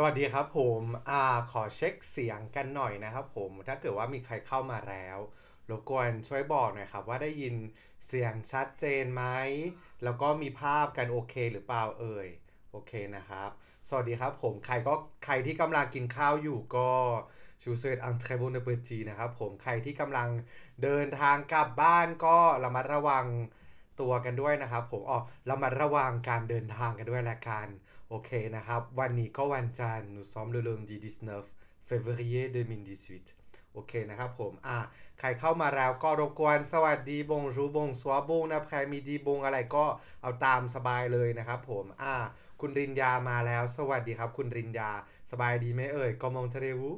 สวัสดีครับผม อ่าขอเช็คเสียงกันหน่อยนะครับผม ถ้าเกิดว่ามีใครเข้ามาแล้ว รบกวนช่วยบอกหน่อยครับว่าได้ยินเสียงชัดเจนไหม แล้วก็มีภาพกันโอเค หรือเปล่าเอ่ย โอเคนะครับ สวัสดีครับ ผม ใครก็ใครที่กำลังกินข้าวอยู่ก็ชูเซตอังเทรบูนเปอร์จีนะครับผม ใครที่กำลังเดินทางกลับบ้านก็ระมัดระวังตัวกันด้วยนะครับผม อ๋อ ระมัดระวังการเดินทางกันด้วยละกันโอเคนะครับ วันนี้ก็วันจันทร์นซ้อมเ n o u ด s o เ m เ s ฟเ l u n d เ1่เดมินดิสวิตโอเคนะครับผมอ่าใครเข้ามาแล้วก็รบกวน สวัสดีบงรูบงสวบงนะใครมีดีบงอะไรก็เอาตามสบายเลยนะครับผมอ่า คุณรินยามาแล้วสวัสดีครับ คุณรินยาสบายดีไหมเอ่ยก็มองทะเลวู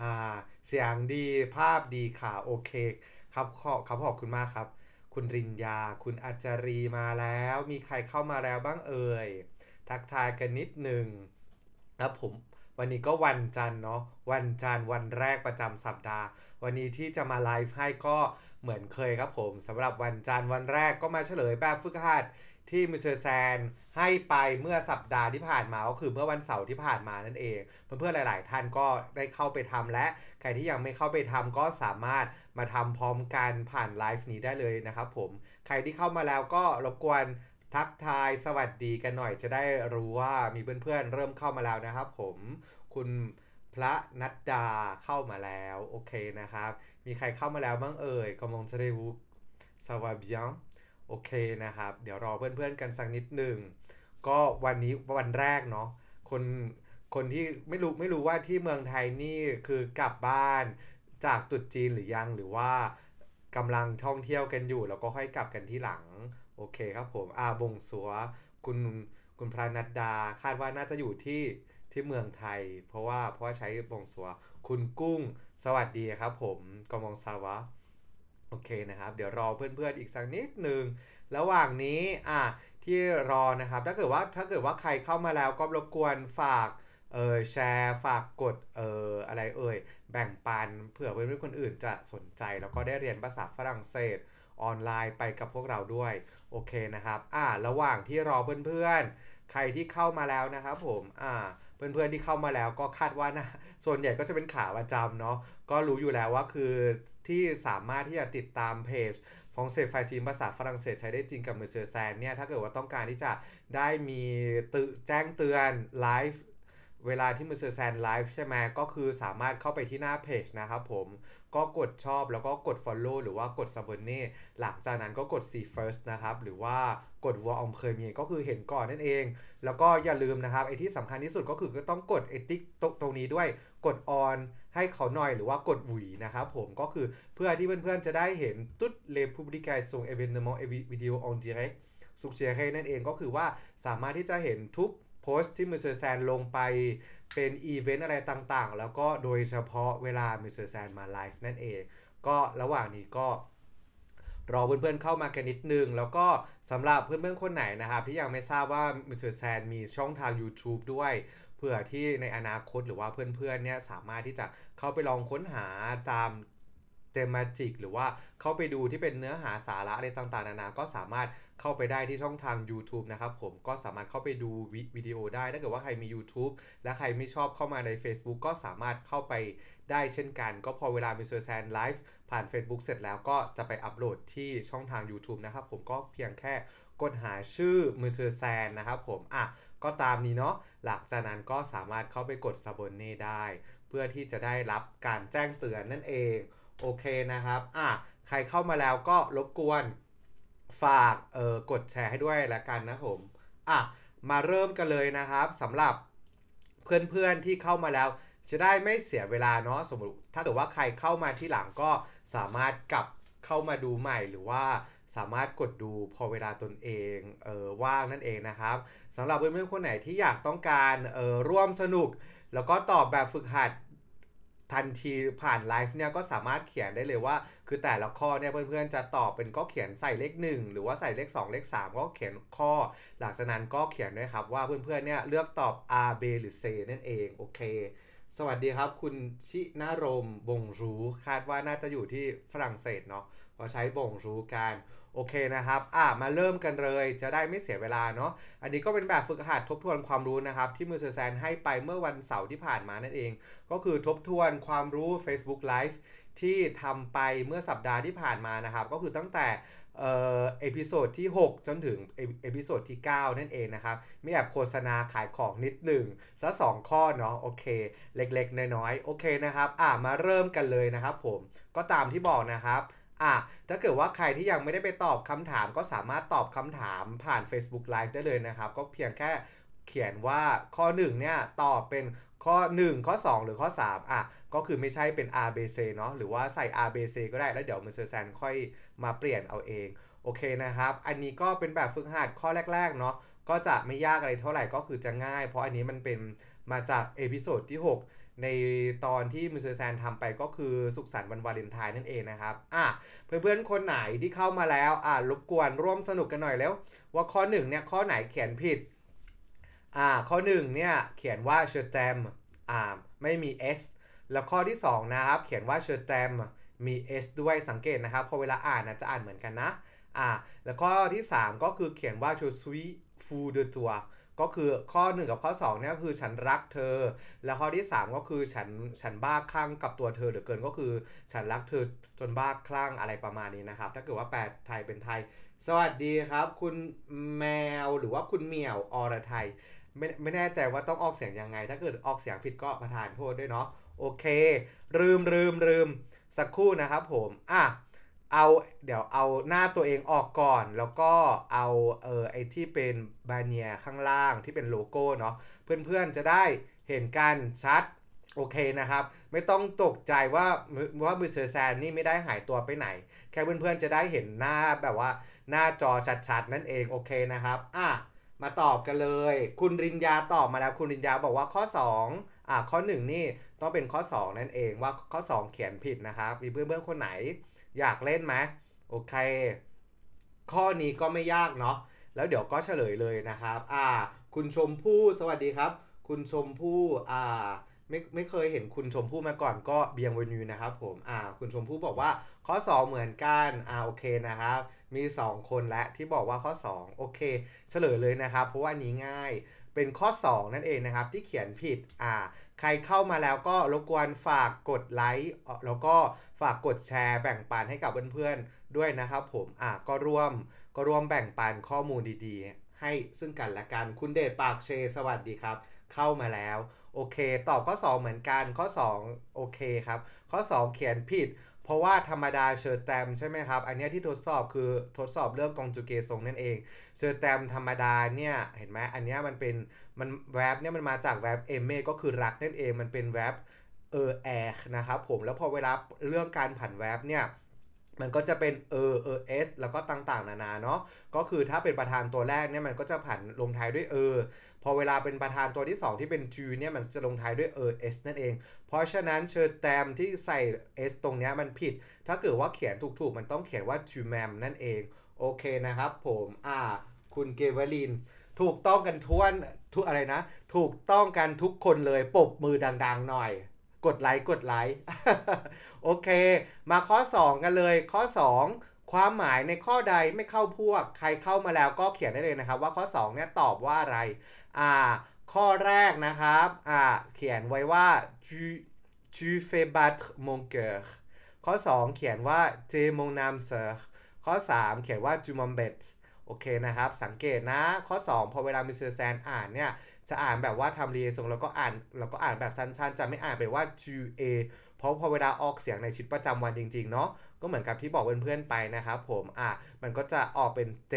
อ่าเสียงดีภาพดีค่ะโอเค ครับขอบขอบคุณมากครับ คุณรินยาคุณอัจจรีมาแล้ว มีใครเข้ามาแล้วบ้างเอ่ยทักทายกันนิดหนึ่งครับผมวันนี้ก็วันจันทร์เนาะวันจันทร์วันแรกประจำสัปดาห์ วันนี้ที่จะมาไลฟ์ให้ก็เหมือนเคยครับผมสำหรับวันจันทร์วันแรกก็มาเฉลย แบบฝึกหัดที่มิสเตอร์แซนให้ไปเมื่อสัปดาห์ที่ผ่านมา ก็คือเมื่อวันเสาร์ที่ผ่านมานั่นเอง เพื่อนๆหลาย ๆ ท่านก็ได้เข้าไปทำและ ใครที่ยังไม่เข้าไปทำก็สามารถมาทำพร้อมกันผ่านไลฟ์นี้ได้เลยนะครับผม ใครที่เข้ามาแล้วก็รบกวนทักทายสวัสดีกันหน่อยจะได้รู้ว่ามีเพื่อนๆ เริ่มเข้ามาแล้วนะครับผมคุณพระนัดดาเข้ามาแล้วโอเคนะครับ มีใครเข้ามาแล้วบ้างเอ่ยกำลังจะได้วุกสวัสดีโอเคนะครับ เดี๋ยวรอเพื่อนๆกันสักนิดหนึ่งก็วันนี้วันแรกเนาะคนคนที่ไม่รู้ ไม่รู้ว่าที่เมืองไทยนี่คือกลับบ้านจากตุดจีนหรือยังหรือว่ากำลังท่องเที่ยวกันอยู่แล้วก็ค่อยกลับกันที่หลังโอเคครับผมอาบงสัว คุณ คุณพระนัดดาคาดว่าน่าจะอยู่ที่ ที่เมืองไทย เพราะว่า เพราะว่าใช้บงสัว คุณกุ้งสวัสดีครับผมกมองซาวะโอเคนะครับ เดี๋ยวรอเพื่อนๆ อีกสักนิดหนึ่งระหว่างนี้ อ่ะที่รอ นะครับ ถ้าเกิดว่า ถ้าเกิดว่าใครเข้ามาแล้วก็รบกวนฝาก เออแชร์ ฝากกด เอออะไรเอ่ย แบ่งปัน เผื่อเพื่อนๆคนอื่นจะสนใจแล้วก็ได้เรียนภาษาฝรั่งเศสออนไลน์ไปกับพวกเราด้วยโอเคนะครับอ่าระหว่างที่รอเพื่อนๆ ใครที่เข้ามาแล้วนะครับผมอ่าเพื่อนๆที่เข้ามาแล้วก็คาดว่านะส่วนใหญ่ก็จะเป็นขาประจำเนาะก็รู้อยู่แล้วว่าคือที่สามารถที่จะติดตามเพจของเศฟไฟซีมภาษาฝรั่งเศสใช้ได้จริงกับมือเซอร์แซนเนี่ยถ้าเกิดว่าต้องการที่จะได้มีแจ้งเตือนไลฟ์เวลาที่มือเซอร์แซนไลฟ์ใช่ไหมก็คือสามารถเข้าไปที่หน้าเพจนะครับผมก็กดชอบแล้วก็กด Follow หรือว่ากด s u b o n n e หลังจากนั้นก็กด See First นะครับ หรือว่ากดวัวอมเคยมีก็คือเห็นก่อนนั่นเอง แล้วก็อย่าลืมนะครับ ไอที่สำคัญที่สุดก็คือ ก็ต้องกดไอติ๊กตรงนี้ด้วยกด On ให้เขาหน่อยหรือว่ากดหวีนะครับผมก็คือเพื่อที่เพื่อนๆ จะได้เห็นตุ๊ดเลพูบริกายส่งเอเวนต์มองเอวิดีโอออนดีเรกสุกเชียร์นั่นเองก็คือว่าสามารถที่จะเห็นทุกโพสต์ที่มือเซอร์แซนลงไปเป็นอีเวนต์อะไรต่างๆ แล้วก็โดยเฉพาะเวลามิสเตอร์แซนมาไลฟ์นั่นเอง ก็ระหว่างนี้ก็รอเพื่อนๆเข้ามากันนิดนึง แล้วก็สำหรับเพื่อนๆ คนไหนนะครับที่ยังไม่ทราบว่ามิสเตอร์แซนมีช่องทาง YouTube ด้วยเผื่อที่ในอนาคตหรือว่าเพื่อนๆเนี่ยสามารถที่จะเข้าไปลองค้นหาตามเทมาจิก หรือว่าเข้าไปดูที่เป็นเนื้อหาสาระอะไรต่างๆนานา ก็สามารถเข้าไปได้ที่ช่องทาง YouTube นะครับ ผมก็สามารถเข้าไปดูวิดีโอได้ ถ้าเกิดว่าใครมี YouTube และใครไม่ชอบเข้ามาใน Facebook ก็สามารถเข้าไปได้เช่นกันก็พอเวลามีเซอร์แซนไลฟ์ผ่าน Facebook เสร็จแล้วก็จะไปอัปโหลดที่ช่องทาง YouTube นะครับ ผมก็เพียงแค่กดหาชื่อมือเซอร์แซนนะครับผม อ่ะ ก็ตามนี้เนาะหลังจากนั้นก็สามารถเข้าไปกด s บ b บน่ได้ เพื่อที่จะได้รับการแจ้งเตือนนั่นเองโอเคนะครับอ่ะใครเข้ามาแล้วก็รบกวนฝากเอ่อกดแชร์ให้ด้วยละกันนะผมอ่ะมาเริ่มกันเลยนะครับสำหรับเพื่อนๆที่เข้ามาแล้ว จะได้ไม่เสียเวลาเนาะสมมติถ้าเกิดว่าใครเข้ามาที่หลังก็สามารถกลับเข้ามาดูใหม่ หรือว่าสามารถกดดูพอเวลาตนเองเออว่างนั่นเองนะครับสำหรับเพื่อนๆคนไหนที่อยากต้องการเออร่วมสนุก แล้วก็ตอบแบบฝึกหัดทันทีผ่านไลฟ์เนี่ยก็สามารถเขียนได้เลยว่าคือแต่ละข้อเนี่ยเพื่อนๆจะตอบเป็นก็เขียนใส่เลข1หรือว่าใส่เลข 2 เลข 3 ก็เขียนข้อ หลังจากนั้นก็เขียนด้วยครับว่าเพื่อนๆเนี่ยเลือกตอบ R B หรือ C นั่นเองโอเค สวัสดีครับคุณชินารมบงรูคาดว่าน่าจะอยู่ที่ฝรั่งเศสเนาะเราใช้บงรูการโอเคนะครับ อ่ามาเริ่มกันเลย จะได้ไม่เสียเวลาเนาะ อันนี้ก็เป็นแบบฝึกหัดทบทวนความรู้นะครับที่มือเซอร์แซนให้ไปเมื่อวันเสาร์ที่ผ่านมานั่นเอง ก็คือทบทวนความรู้ Facebook Live ที่ทำไปเมื่อสัปดาห์ที่ผ่านมานะครับ ก็คือตั้งแต่เอออเพิโซดที่6จนถึงเอพิโซดที่9นั่นเองนะครับมีแอบโฆษณาขายของนิดหนึ่งสักสองข้อเนาะโอเคเล็กๆน้อยๆโอเคนะครับ อ่ามาเริ่มกันเลยนะครับผมก็ตามที่บอกนะครับอ่ะถ้าเกิดว่าใครที่ยังไม่ได้ไปตอบคำถามก็สามารถตอบคำถามผ่าน Facebook Live ได้เลยนะครับ ก็เพียงแค่เขียนว่าข้อ1เนี่ยตอบเป็นข้อ 1 ข้อ 2 หรือข้อ3อ่ะก็คือไม่ใช่เป็น A B C เนาะหรือว่าใส่ A B C ก็ได้แล้วเดี๋ยวมิสเตอร์แซนค่อยมาเปลี่ยนเอาเองโอเคนะครับอันนี้ก็เป็นแบบฝึกหัดข้อแรกๆเนาะก็จะไม่ยากอะไรเท่าไหร่ก็คือจะง่าย เพราะอันนี้มันเป็นมาจากเอพิโซดที่ 6ในตอนที่มิสเตอร์แซนทำไปก็คือสุขสันต์วันวาเลนไทน์นั่นเองนะครับ อ่ะเพื่อนๆคนไหนที่เข้ามาแล้วอ่ะรบกวนร่วมสนุกกันหน่อยแล้วว่าข้อ1เนี่ยข้อไหนเขียนผิดอ่าข้อ1เนี่ยเขียนว่าเชอร์แตมอ่าไม่มี S แล้วข้อที่2นะครับเขียนว่าเชอร์แตมมี S ด้วยสังเกตนะครับพอเวลาอ่านนะจะอ่านเหมือนกันนะอ่าแล้วข้อที่ 3 ก็คือเขียนว่าชูสวีฟูเดตัวก็คือข้อ1กับข้อ2เนี่ยคือฉันรักเธอ แล้วข้อที่ 3 ก็คือฉันฉันบ้าคลั่งกับตัวเธอเหลือเกินก็คือ ฉันรักเธอจนบ้าคลั่งอะไรประมาณนี้นะครับ ถ้าเกิดว่าแปลไทยเป็นไทย สวัสดีครับ คุณแมวหรือว่าคุณเหมียวอรไทยไม่ไม่แน่ใจว่าต้องออกเสียงยังไงถ้าเกิดออกเสียงผิดก็ประทานโทษด้วยเนาะโอเคลืมลืมลืมสักครู่นะครับ ผมอ่ะเอาเดี๋ยวเอาหน้าตัวเองออกก่อนแล้วก็เอาเออไอที่เป็นบาเนียข้างล่างที่เป็นโลโก้เนาะเพื่อนๆจะได้เห็นกันชัดโอเคนะครับ ไม่ต้องตกใจว่าว่ามือเซอร์แซนนี่ไม่ได้หายตัวไปไหน แค่เพื่อนๆจะได้เห็นหน้าแบบว่า หน้าจอชัดๆนั่นเองโอเคนะครับอ่ะมาตอบกันเลย คุณรินยาตอบมาแล้ว คุณรินยาบอกว่าข้อ2อ่ะข้อ1นี่ต้องเป็นข้อ2นั่นเองว่าข้อ 2 เขียนผิดนะครับมีเพื่อนๆคนไหนอยากเล่นไหมโอเคข้อนี้ก็ไม่ยากเนาะแล้วเดี๋ยวก็เฉลยเลยนะครับอ่าคุณชมพู่สวัสดีครับ คุณชมพู่อ่าไม่ไม่เคยเห็นคุณชมพู่มาก่อนก็เบียงเวนิวนะครับผมอ่าคุณชมพู่บอกว่าข้อ 2 เหมือนกันอ่าโอเคนะครับมี 2 คนและที่บอกว่าข้อ2โอเคเฉลยเลยนะครับ เพราะว่านี้ง่ายเป็นข้อ 2 นั่นเองนะครับที่เขียนผิดอ่า ใครเข้ามาแล้วก็รบกวนฝากกดไลค์แล้วก็ฝากกดแชร์แบ่งปันให้กับเพื่อนๆด้วยนะครับ ผมอ่าก็ร่วมก็ร่วมแบ่งปันข้อมูลดีๆ ให้ซึ่งกันและกัน คุณเดช ปากเชสวัสดีครับ เข้ามาแล้วโอเคตอบข้อ 2 เหมือนกันข้อ2โอเคครับข้อ 2 เขียนผิดเพราะว่าธรรมดาเชิดแตมใช่ไหมครับอันนี้ที่ทดสอบคือทดสอบเรื่องกองจูเกทรงนั่นเอง เชิดแตมธรรมดาเนี่ยเห็นไหมอันนี้มันเป็นมันแวบเนี่ยมันมาจากแวบเอเมก็คือรักนั่นเองมันเป็นแวบเออแอนะครับผมแล้วพอเวลาเรื่องการผันแวบเนี่ยมันก็จะเป็นเออเออเอสแล้วก็ต่างๆ นานาเนาะก็คือถ้าเป็นประธานตัวแรกเนี่ยมันก็จะผันลงท้ายด้วยเออพอเวลาเป็นประธานตัวที่ 2 ที่เป็น G เนี่ยมันจะลงท้ายด้วยเอสนั่นเอง เพราะฉะนั้นเชอร์แตมที่ใส่ s ตรงนี้มันผิด ถ้าเกิดว่าเขียนถูกๆ มันต้องเขียนว่า t ู m a m นั่นเอง โอเคนะครับผม อ่า คุณเกเวลิน ถูกต้องกันทุวนทุกอะไรนะ ถูกต้องกันทุกคนเลย ปบมือดังๆหน่อย กดไลค์กดไลค์ โอเค มาข้อ 2 กันเลย ข้อ 2 ความหมายในข้อใดไม่เข้าพวก ใครเข้ามาแล้วก็เขียนได้เลยนะครับ ว่าข้อ2เนี่ยตอบว่าอะไรอ่า ข้อแรกนะครับ อ่า เขียนไว้ว่า tu tu fais battre mon cœur ข้อ 2 เขียนว่า t e mon âme sœur ข้อ 3 เขียนว่า tu m'embête โอเคนะครับ สังเกตนะ ข้อ 2 พอเวลามิสเตอร์แซนอ่านเนี่ย จะอ่านแบบว่าทำเรียงซงแล้วก็อ่าน แล้วก็อ่านแบบสั้น ๆ จะไม่อ่านไปว่า tu a เพราะพอเวลาออกเสียงในชีวิตประจำวันจริง ๆ เนาะ ก็เหมือนกับที่บอกเพื่อนๆไปนะครับผม อ่ะมันก็จะออกเป็น j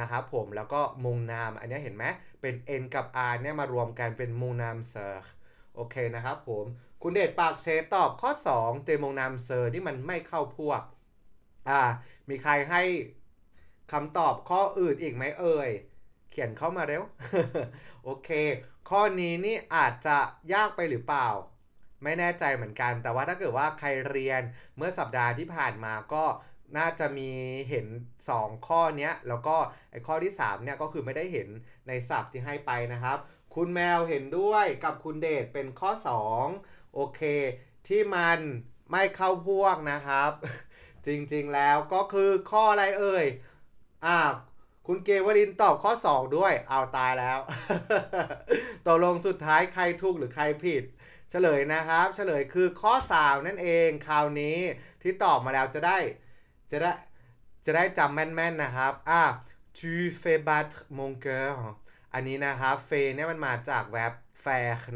นะครับผมแล้วก็มุงนามอันนี้เห็นไหมเป็น n กับ r เนี่ยมารวมกันเป็นมุงนามเซอร์โอเคนะครับผม คุณเดชปากเชตอบข้อ2เตมงนามเซอร์ที่มันไม่เข้าพวกอ่ามีใครให้คำตอบข้ออื่นอีกไหมเอ่ยเขียนเข้ามาเร็ว โอเค ข้อนี้นี่อาจจะยากไปหรือเปล่า ไม่แน่ใจเหมือนกัน แต่ว่าถ้าเกิดว่าใครเรียนเมื่อสัปดาห์ที่ผ่านมาก็น่าจะมีเห็น 2 ข้อนี้แล้วก็ไอ้ข้อที่3เนี่ยก็คือไม่ได้เห็นในศัพท์ที่ให้ไปนะครับ คุณแมวเห็นด้วยกับคุณเดชเป็นข้อ 2 โอเค ที่มันไม่เข้าพวกนะครับ จริง ๆ แล้วก็คือข้ออะไรเอ่ยอ่าคุณเกวลินตอบข้อ 2 ด้วย เอาตายแล้วตกลงสุดท้ายใครถูกหรือใครผิด เฉลยนะครับ เฉลยคือข้อ3นั่นเองคราวนี้ที่ตอบมาแล้วจะได้จะได้จะได้จำแม่นๆนะครับ อ่ะ tu fais battre mon cœur อันนี้นะครับเฟเนี่ยมันมาจากแว็บแฟ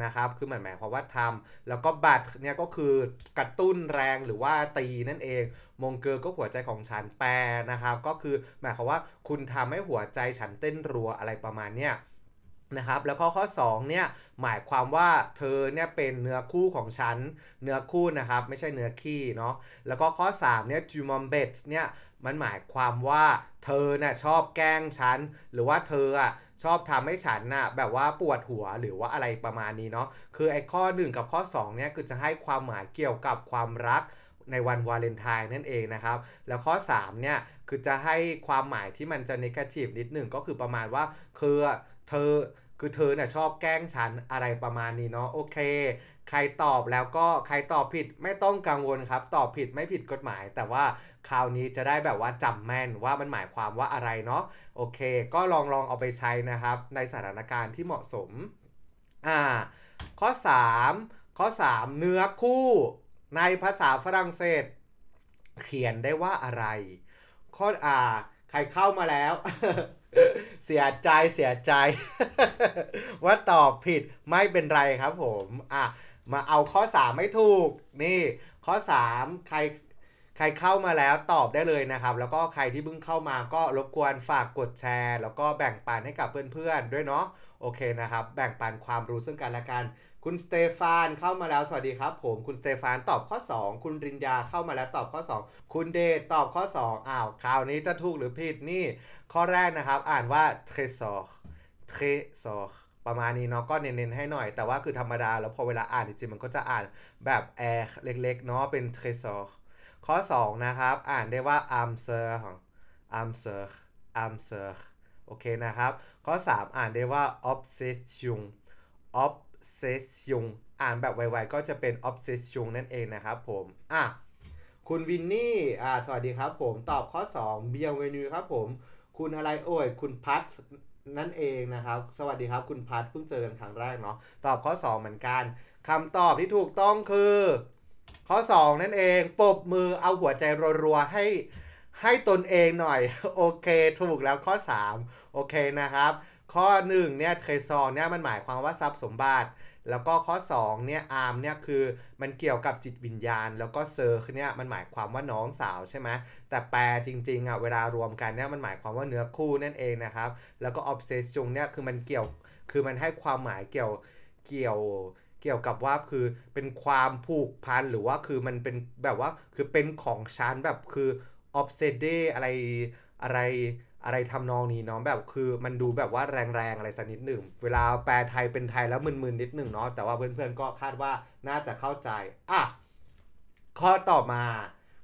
นะครับ คือหมายหมายความว่าทำแล้วก็บัตเนี่ยก็คือกระตุ้นแรงหรือว่าตีนั่นเองมงเกอร์ก็หัวใจของฉันแปรนะครับ ก็คือ หมายความว่าคุณทำให้หัวใจฉันเต้นรัวอะไรประมาณเนี้ยนะครับแล้วก็ข้อ2เนี่ยหมายความว่าเธอเนี่ยเป็นเนื้อคู่ของฉัน เนื้อคู่นะครับไม่ใช่เนื้อขี้เนาะแล้วก็ข้อ3เนี่ยจูมอมเบตเนี่ยมันหมายความว่าเธอเนี่ยชอบแกล้งฉันหรือว่าเธออ่ะชอบทำให้ฉันน่ะแบบว่าปวดหัวหรือว่าอะไรประมาณนี้เนาะคือไอ้ข้อ 1 กับข้อ2เนี่ยคือจะให้ความหมายเกี่ยวกับความรักในวันวาเลนไทน์นั่นเองนะครับแล้วข้อ3เนี่ยคือจะให้ความหมายที่มันจะนิเกทีฟนิดหนึ่งก็คือประมาณว่าคือเธอคือเธอเนี่ยชอบแกล้งฉันอะไรประมาณนี้เนาะโอเคใครตอบแล้วก็ใครตอบผิดไม่ต้องกังวลครับ ตอบผิดไม่ผิดกฎหมาย แต่ว่าคราวนี้จะได้แบบว่าจำแม่นว่ามันหมายความว่าอะไรเนาะโอเค ก็ลองลองเอาไปใช้นะครับ ในสถานการณ์ที่เหมาะสมอ่าข้อ 3 ข้อ 3 เนื้อคู่ในภาษาฝรั่งเศส เขียนได้ว่าอะไร ข้ออ่าใครเข้ามาแล้วเสียใจเสียใจว่าตอบผิดไม่เป็นไรครับผมอ่ะมาเอาข้อ3ไม่ถูกนี่ข้อ 3 ใครใครเข้ามาแล้วตอบได้เลยนะครับแล้วก็ใครที่เพิ่งเข้ามาก็รบกวนฝากกดแชร์ แล้วก็แบ่งปันให้กับเพื่อนๆด้วยเนาะโอเคนะครับ แบ่งปันความรู้ซึ่งกันและกัน คุณสเตฟานเข้ามาแล้วสวัสดีครับ ผมคุณสเตฟานตอบข้อ 2 คุณรินยาเข้ามาแล้วตอบข้อ 2 คุณเดตตอบข้อ2อ้าวคราวนี้จะถูกหรือผิดนี่ข้อแรกนะครับ อ่านว่า t r e s o r t r e s o r ประมาณนี้เนาะก็เน้นๆ ให้หน่อยแต่ว่าคือธรรมดาแล้วพอเวลาอ่านจริงๆมันก็จะอ่านแบบ แอร์เล็ก ๆ เนาะเป็น t r e s o r ข้อ2นะครับอ่านได้ว่า a m s e r a m s e r a m s e r โอเคนะครับ ข้อ 3 อ่านได้ว่า obsession obsession อ่านแบบไวๆก็จะเป็น obsession นั่นเองนะครับผมอ่ะคุณวินนี่อ่าสวัสดีครับผม ตอบข้อ 2 b i e n v e n u ครับผมคุณอะไร โอ้ยคุณพัทนั่นเองนะครับ สวัสดีครับคุณพัทเพิ่งเจอกันครั้งแรกเนาะตอบข้อ 2 เหมือนกันคำตอบที่ถูกต้องคือ ข้อ 2 นั่นเอง ปบมือเอาหัวใจรัวๆให้ให้ตนเองหน่อย โอเค ถูกแล้วข้อ 3 โอเคนะครับ ข้อ1เนี่ยเคยซองเนี่ยมันหมายความว่าทรัพย์สมบัติแล้วก็ข้อ2เนี่ยอาร์มเนี่ยคือมันเกี่ยวกับจิตวิญญาณ แล้วก็เซอร์เนี่ยมันหมายความว่าน้องสาวใช่ไหมแต่แปลจริงๆ อ่ะเวลารวมกันเนี่ยมันหมายความว่าเนื้อคู่นั่นเองนะครับแล้วก็ออฟเซสจุงเนี่ยคือมันเกี่ยวคือมันให้ความหมายเกี่ยวเกี่ยวเกี่ยวกับว่าคือเป็นความผูกพันหรือว่าคือมันเป็นแบบว่าคือเป็นของชั้นแบบคือออฟเซเดอะไรอะไรอะไรทำนองนี้เนาะแบบคือมันดูแบบว่าแรงๆ อะไรสักนิดหนึ่งเวลาแปลไทยเป็นไทยแล้วมึนๆ นิดหนึ่งเนาะแต่ว่าเพื่อนๆก็คาดว่าน่าจะเข้าใจอ่ะข้อต่อมา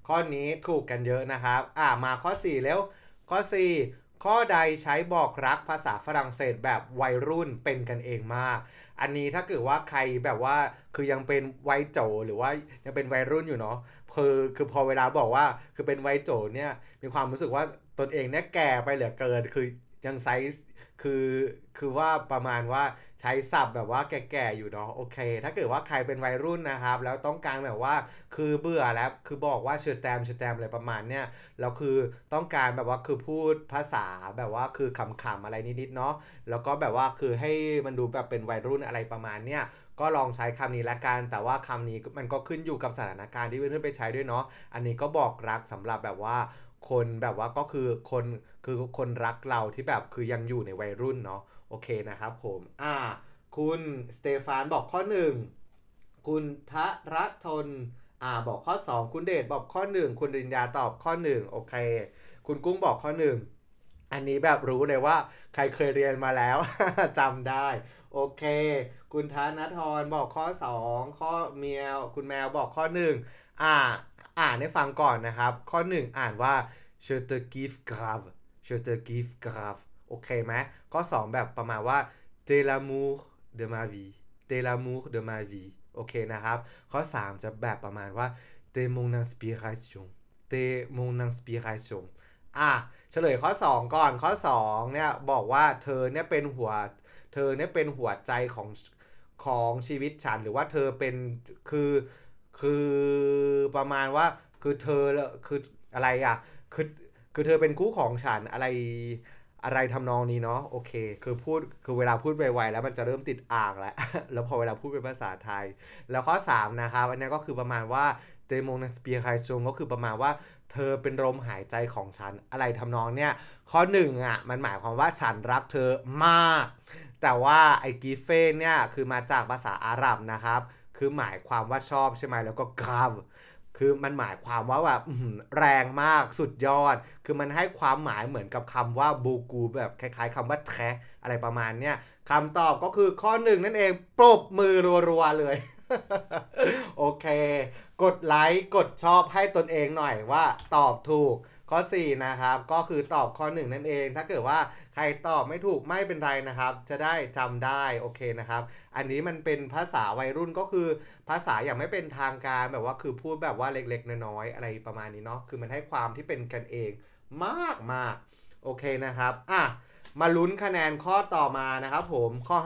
ข้อนี้ถูกกันเยอะนะครับอ่ะมาข้อ 4 แล้ว ข้อ 4 ข้อใดใช้บอกรักภาษาฝรั่งเศสแบบวัยรุ่นเป็นกันเองมาก อันนี้ถ้าเกิดว่าใครแบบว่าคือยังเป็นวัยโจหรือว่ายังเป็นวัยรุ่นอยู่เนาะคือคือพอเวลาบอกว่าคือเป็นวัยโจเนี่ยมีความรู้สึกว่าตนเองเนี่ยแก่ไปเหลือเกินคือยังไซส์คือคือว่าประมาณว่าใช้ศัพท์แบบว่าแก่ๆอยู่เนาะโอเค ถ้าเกิดว่าใครเป็นวัยรุ่นนะครับ แล้วต้องการแบบว่าคือเบื่อแล้วคือบอกว่าเชิดแตมเชิดแตมอะไรประมาณเนี่ยแล้วคือต้องการแบบว่าคือพูดภาษาแบบว่าคือขำๆอะไรนิดๆเนาะแล้วก็แบบว่าคือให้มันดูแบบเป็นวัยรุ่นอะไรประมาณเนี่ยก็ลองใช้คำนี้ละกันแต่ว่าคำนี้มันก็ขึ้นอยู่กับสถานการณ์ที่เพื่อนๆไปใช้ด้วยเนาะอันนี้ก็บอกรักสำหรับแบบว่าคนแบบว่าก็คือคนคือคนรักเราที่แบบคือยังอยู่ในวัยรุ่นเนาะโอเคนะครับผมอ่าคุณสเตฟานบอกข้อ 1 คุณทะรัทนอ่าบอกข้อ 2 คุณเดชบอกข้อ 1 คุณรินยาตอบข้อ1โอเคคุณกุ้งบอกข้อ 1 อันนี้แบบรู้เลยว่า ใครเคยเรียนมาแล้วจำได้โอเค คุณธนทรบอกข้อ2ข้อเมียวคุณแมวบอกข้อ1อ่าอ่านให้ฟังก่อนนะครับข้อ 1 อ่านว่า s h u t e r g i f g r a v s h u t e r g i f g r a v โอเคไหมข้อ 2 แบบประมาณว่า t e l a m o u r de ma vie t e l a m o u r de ma vie โอเคนะครับ ข้อ 3 จะแบบประมาณว่า t e mon inspiration t e mon inspiration อ่ะเฉลยข้อ 2 ก่อน ข้อ2เนี่ยบอกว่า เธอเนี่ยเป็นหัว เธอเนี่ยเป็นหัวใจของ ของชีวิตฉันหรือว่าเธอเป็นคือคือประมาณว่าคือเธอคืออะไรอ่ะคือคือเธอเป็นคู่ของฉันอะไรอะไรทำนองนี้เนาะโอเคคือพูดคือเวลาพูดไวๆ แล้วมันจะเริ่มติดอ่างแล้วแล้วพอเวลาพูดเป็นภาษาไทย แล้วข้อ3นะครับอันนี้ก็คือประมาณว่าเจมงนสเปียไคซงก็คือประมาณว่าเธอเป็นลมหายใจของฉันอะไรทำนองเนี่ยข้อ 1อ่ะมันหมายความว่าฉันรักเธอมาก แต่ว่าไอ้กีเฟนเนี่ยคือมาจากภาษาอาหรับนะครับคือหมายความว่าชอบใช่ไหมแล้วก็กราฟคือมันหมายความว่าแบบแรงมากสุดยอด คือมันให้ความหมายเหมือนกับคำว่าบูกูแบบคล้ายๆคำว่าแทอะไรประมาณเนี้ยคำตอบก็คือข้อหนึ่งนั่นเอง ปรบมือรัวๆเลย โอเค กดไลค์กดชอบให้ตนเองหน่อยว่าตอบถูกข้อ 4 นะครับ ก็คือตอบข้อ 1 นั่นเอง ถ้าเกิดว่าใครตอบไม่ถูกไม่เป็นไรนะครับ จะได้จำได้ โอเคนะครับ อันนี้มันเป็นภาษาวัยรุ่นก็คือภาษาอย่างไม่เป็นทางการแบบว่า คือพูดแบบว่าเล็กๆ น้อยๆอะไรประมาณนี้เนาะ คือมันให้ความที่เป็นกันเองมากมากโอเคนะครับอ่ะมาลุ้นคะแนนข้อต่อมานะครับผม ข้อ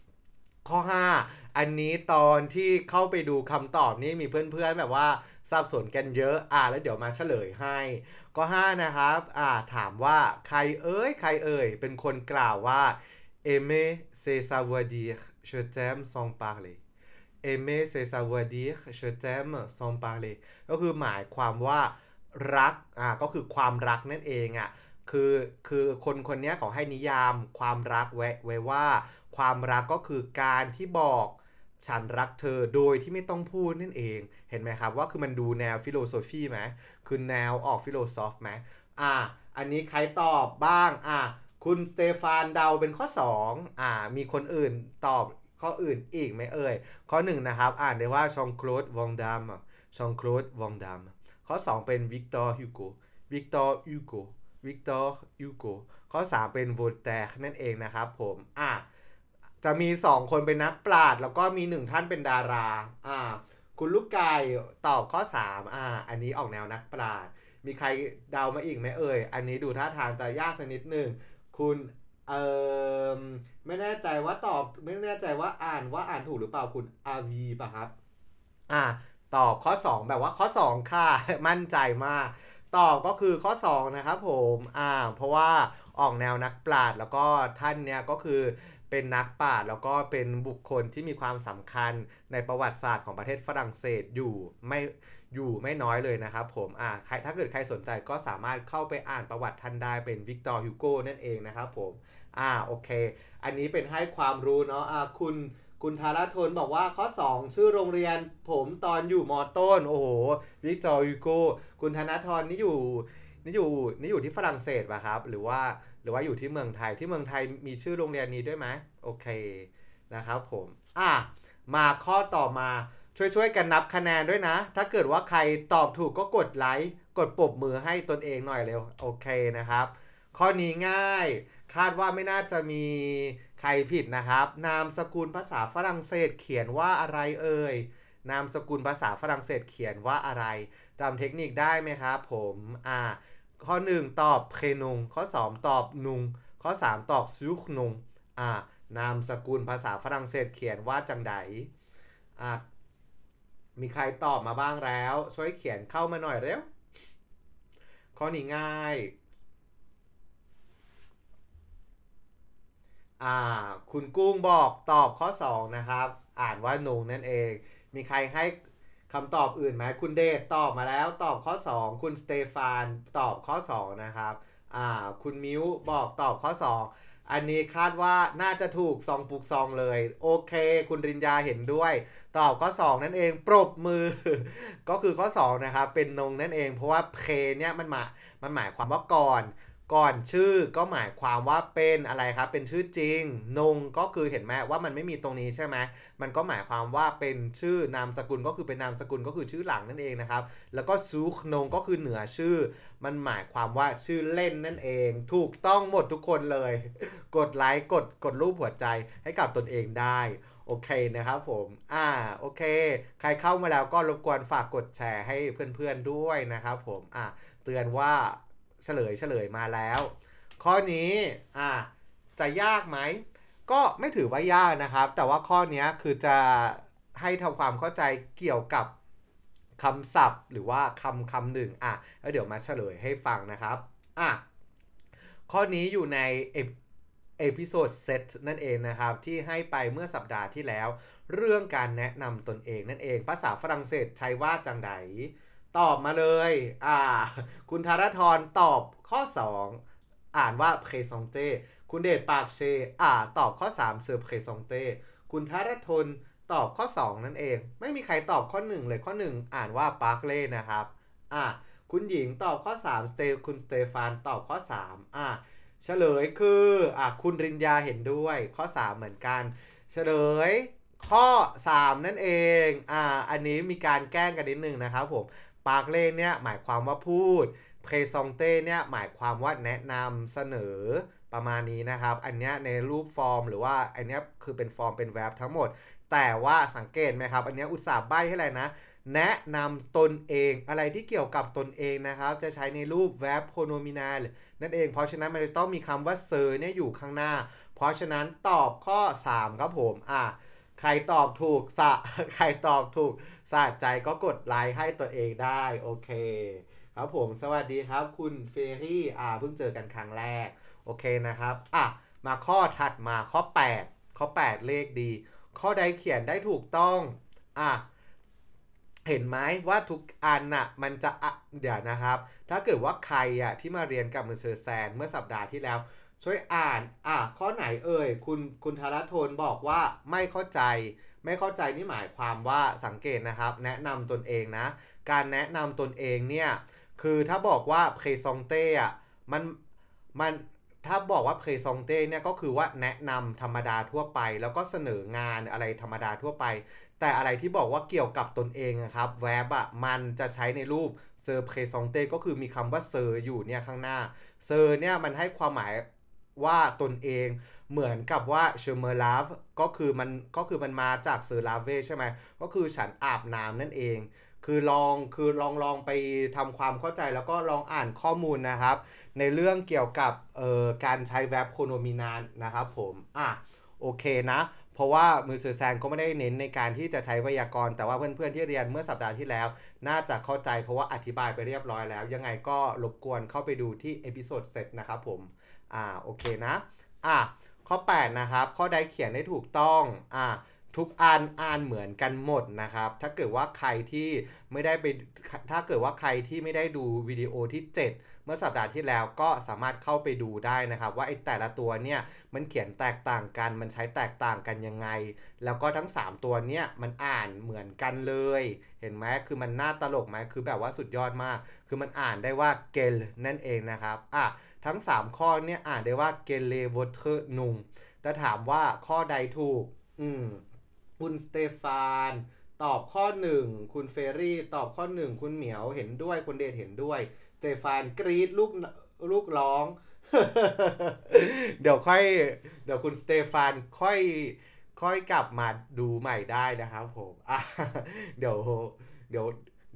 5 ข้อ 5 อันนี้ตอนที่เข้าไปดูคำตอบนี่มีเพื่อนๆแบบว่าสับสนกันเยอะ อ่าแล้วเดี๋ยวมาเฉลยให้ ก็5นะครับ อ่าถามว่า ใครเอ้ยใครเอ่ยเป็นคนกล่าวว่า aimer c'est savoir dire je t'aime sans parler aimer c'est savoir dire je t'aime sans parler ก็คือหมายความว่ารัก อ่าก็คือความรักนั่นเองอ่ะ คือคือคนคนนี้ขอให้นิยามความรักไว้ไว้ว่าความรักก็คือการที่บอกฉันรักเธอโดยที่ไม่ต้องพูดนั่นเอง เห็นไหมครับว่าคือมันดูแนวฟิโลโซฟีไหมคือแนวออกฟิโลโซฟไหมอ่าอันนี้ใครตอบบ้าง อ่าคุณสเตฟานเดาเป็นข้อ2อ่ามีคนอื่นตอบข้ออื่นอีกไหมเอ่ย ข้อ1นนะครับ อ่านได้ว่าชองคลดวองดามชองคลดวองดามข้อ 2 เป็นวิกตอร์ฮิวโกวิกตอร์ฮิวโกวิกตอร์ฮิวโก ข้อ 3 เป็นโวลแตกนั่นเองนะครับผม อ่าจะมีสองคนเป็นนักปราดแล้วก็มีหนึ่งท่านเป็นดาราอ่าคุณลูกไก่ตอบข้อสามอ่าอันนี้ออกแนวนักปราดมีใครเดามาอีกไหมเอ่ย อันนี้ดูท่าทางจะยากสักนิดหนึ่ง คุณเออไม่แน่ใจว่าตอบไม่แน่ใจว่าอ่านว่าอ่านถูกหรือเปล่า คุณอาวีป่ะครับอ่าตอบข้อ 2 แบบว่าข้อ 2 ค่ะมั่นใจมาก ตอบก็คือข้อ2นะครับผมอ่าเพราะว่าออกแนวนักปราดแล้วก็ท่านเนี่ยก็คือเป็นนักปราชญ์แล้วก็เป็นบุคคลที่มีความสำคัญในประวัติศาสตร์ของประเทศฝรั่งเศสอยู่ไม่อยู่ไม่น้อยเลยนะครับผมอ่าถ้าเกิดใครสนใจก็สามารถเข้าไปอ่านประวัติท่านได้เป็นวิกตอร์ฮิวโก้นั่นเองนะครับผมอ่าโอเค อันนี้เป็นให้ความรู้เนาะอ่าคุณคุณธาราทนบอกว่าข้อ 2 ชื่อโรงเรียนผมตอนอยู่มอต้น โอ้โหวิกตอร์ฮิวโก้คุณธนาทรนี่อยู่นี่อยู่นี่อยู่ที่ฝรั่งเศสป่ะครับ หรือว่าหรือว่าอยู่ที่เมืองไทยที่เมืองไทยมีชื่อโรงเรียนนี้ด้วยไหมโอเคนะครับผมอ่ะมาข้อต่อมาช่วยๆกันนับคะแนนด้วยนะ ถ้าเกิดว่าใครตอบถูกก็กดไลค์กดปุบมือให้ตนเองหน่อยเร็วโอเคนะครับ ข้อนี้ง่าย คาดว่าไม่น่าจะมีใครผิดนะครับ นามสกุลภาษาฝรั่งเศสเขียนว่าอะไรเอ่ยนามสกุลภาษาฝรั่งเศสเขียนว่าอะไรจำเทคนิคได้ไหมครับผมอ่าข้อ 1 ตอบเพนุงข้อ 2 ตอบนุง ข้อ 3 ตอบซูคนุงอ่านามสกุลภาษาฝรั่งเศสเขียนว่าจังไดอ่ามีใครตอบมาบ้างแล้ว ช่วยเขียนเข้ามาหน่อยเร็ว ข้อนี้ง่ายอ่าคุณกุ้งบอกตอบข้อ 2 นะครับ อ่านว่านุงนั่นเอง มีใครให้คำตอบอื่นไหมคุณเดชตอบมาแล้วตอบข้อ 2 คุณสเตฟานตอบข้อ 2นะครับอ่าคุณมิวบอกตอบข้อ 2 อันนี้คาดว่าน่าจะถูกซองปุกซองเลยโอเค คุณรินยาเห็นด้วย ตอบข้อ 2 นั่นเอง ปรบมือ ก็คือข้อ2นะครับเป็นนงนั่นเอง เพราะว่าเพเนี่ยมันหมายมันหมายความว่าก่อนก่อนชื่อก็หมายความว่าเป็นอะไรครับ เป็นชื่อจริง นงก็คือเห็นไหมว่ามันไม่มีตรงนี้ใช่ไหมมันก็หมายความว่าเป็นชื่อนามสกุลก็คือเป็นนามสกุลก็คือชื่อหลังนั่นเองนะครับแล้วก็ซูคนงก็คือเหนือชื่อ มันหมายความว่าชื่อเล่นนั่นเอง ถูกต้องหมดทุกคนเลย กดไลค์กดกดรูปหัวใจให้กับตนเองได้โอเคนะครับ ผมอ่าโอเค ใครเข้ามาแล้วก็รบกวนฝากกดแชร์ให้เพื่อนๆด้วยนะครับผมอ่าเตือนว่าฉลยเฉลยมาแล้ว ข้อนี้อ่ะจะยากไหมก็ไม่ถือว่ายากนะครับ แต่ว่าข้อนี้คือจะให้ทำความเข้าใจเกี่ยวกับคำศัพท์หรือว่าคำคำหนึ่งอ่ะแล้วเดี๋ยวมาเฉลยให้ฟังนะครับอ่ะข้อนี้อยู่ในเอพิโซดเซตนั่นเองนะครับที่ให้ไปเมื่อสัปดาห์ที่แล้ว เรื่องการแนะนำตนเองนั่นเอง ภาษาฝรั่งเศสใช้ว่าจังไดตอบมาเลย อ่า คุณธารทรตอบข้อ 2 อ่านว่าเพซองเต้คุณเดชปากเชอ่า ตอบข้อ3เซอร์เพซองเต้ คุณธารทนตอบข้อ 2 นั่นเอง ไม่มีใครตอบข้อ 1 เลยข้อ 1 อ่านว่าปาร์คเล่นะครับ อ่าคุณหญิงตอบข้อ3สเตคุณสเตฟานตอบข้อ3อ่า เฉลยคือ อ่าคุณรินยาเห็นด้วยข้อ 3 เหมือนกัน เฉลย ข้อ 3 นั่นเอง อ่า อันนี้มีการแกล้งกันนิดนึงนะครับผมปาร์เล่เนี่ยหมายความว่าพูดเพซองเต้เนี่ยหมายความว่าแนะนำเสนอประมาณนี้นะครับ อันนี้ในรูปฟอร์มหรือว่าอันนี้คือเป็นฟอร์มเป็นแวบทั้งหมด แต่ว่าสังเกตไหมครับ อันนี้อุตส่าห์ใบ้ให้อะไรนะแนะนำตนเองอะไรที่เกี่ยวกับตนเองนะครับ จะใช้ในรูปแวบโพโนมินาลนั่นเอง เพราะฉะนั้นมันจะต้องมีคำว่าเซอร์เนี่ยอยู่ข้างหน้า เพราะฉะนั้นตอบข้อ3ครับผมอ่ะใครตอบถูกสะใครตอบถูกสะใจก็กดไลค์ให้ตัวเองได้โอเค ครับผมสวัสดีครับคุณเฟรี่อ่าเพิ่งเจอกันครั้งแรกโอเคนะครับอ่ะมาข้อถัดมาข้อ 8 ข้อ 8 เลขดี ข้อใดเขียนได้ถูกต้องอ่ะเห็นไหมว่าทุกอันน่ะมันจะเดี๋ยวนะครับ ถ้าเกิดว่าใครอ่ะที่มาเรียนกับมือเซอร์แซนเมื่อสัปดาห์ที่แล้วช่วยอ่าน อ่ะ ข้อไหนเอ่ย คุณ คุณธารทนบอกว่า ไม่เข้าใจ ไม่เข้าใจนี่หมายความว่า สังเกตนะครับ แนะนำตนเองนะ การแนะนำตนเองเนี่ย คือ ถ้าบอกว่าเพซองเต้อะมัน มัน ถ้าบอกว่าเพซองเต้ เนี่ย ก็คือว่า แนะนำธรรมดาทั่วไป แล้วก็เสนองาน อะไรธรรมดาทั่วไป แต่อะไรที่บอกว่า เกี่ยวกับตนเองครับแวบอะมันจะใช้ในรูป เซอร์เพซองเต้ ก็คือ มีคำว่า เซอร์ อยู่เนี่ย ข้างหน้า เซอร์ เนี่ย มันให้ความหมายว่าตนเองเหมือนกับว่าเชเมอร์ลาฟก็คือมันก็คือมันมาจากเซอร์ลาเวใช่ไหมก็คือฉันอาบน้ำนั่นเอง คือลองคือลองลองไปทำความเข้าใจแล้วก็ลองอ่านข้อมูลนะครับ ในเรื่องเกี่ยวกับเอ่อการใช้แวบโคโนมินานนะครับผมอ่ะโอเคนะ เพราะว่ามือสื่อแซงก็ไม่ได้เน้นในการที่จะใช้ไวยากรณ์แต่ว่าเพื่อนๆที่เรียนเมื่อสัปดาห์ที่แล้วน่าจะเข้าใจ เพราะว่าอธิบายไปเรียบร้อยแล้วยังไงก็รบกวนเข้าไปดูที่เอพิโซดเสร็จนะครับผมอ่าโอเคนะอ่าข้อ8นะครับข้อใดเขียนได้ถูกต้องอ่าทุกอ่านอ่านเหมือนกันหมดนะครับถ้าเกิดว่าใครที่ไม่ได้ไปถ้าเกิดว่าใครที่ไม่ได้ดูวิดีโอที่ 7 เมื่อสัปดาห์ที่แล้วก็สามารถเข้าไปดูได้นะครับว่าไอ้แต่ละตัวเนี่ยมันเขียนแตกต่างกัน มันใช้แตกต่างกันยังไงแล้วก็ทั้ง 3 ตัวเนี่ยมันอ่านเหมือนกันเลย เห็นไหมคือมันน่าตลกไหมคือแบบว่าสุดยอดมากคือมันอ่านได้ว่าเกลนั่นเองนะครับอ่ะทั้ง3ข้อเนี่ยอ่านได้ว่าเกเลวเทอร์นุงแต่ถามว่าข้อใดถูก อืมคุณสเตฟาน ตอบข้อ1คุณเฟรรี่ตอบข้อ1คุณเหมียวเห็นด้วยคุณเดชเห็นด้วยสเตฟานกรีดลูกลูกร้อง เดี๋ยวค่อย เดี๋ยวคุณสเตฟานค่อยค่อยกลับมาดูใหม่ได้นะครับผมเดี๋ยวเดี๋ยว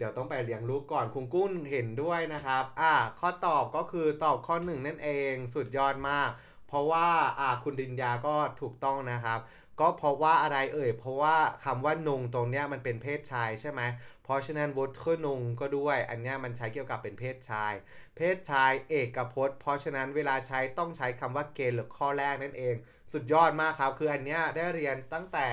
ดี๋ยวต้องไปเลี้ยงลูกก่อน คุณกุ้นเห็นด้วยนะครับ อ่า ข้อตอบก็คือตอบข้อหนึ่งนั่นเอง สุดยอดมาก เพราะว่าอ่าคุณดินยาก็ถูกต้องนะครับ ก็เพราะว่าอะไรเอ่ย เพราะว่าคำว่านงตรงเนี้ยมันเป็นเพศชายใช่ไหม เพราะฉะนั้นวอเทอนงก็ด้วย อันเนี้ยมันใช้เกี่ยวกับเป็นเพศชาย เพศชายเอกพจน์ เพราะฉะนั้นเวลาใช้ต้องใช้คำว่าเกณฑ์หรือข้อแรกนั่นเอง สุดยอดมากครับ คืออันเนี้ยได้เรียนตั้งแต่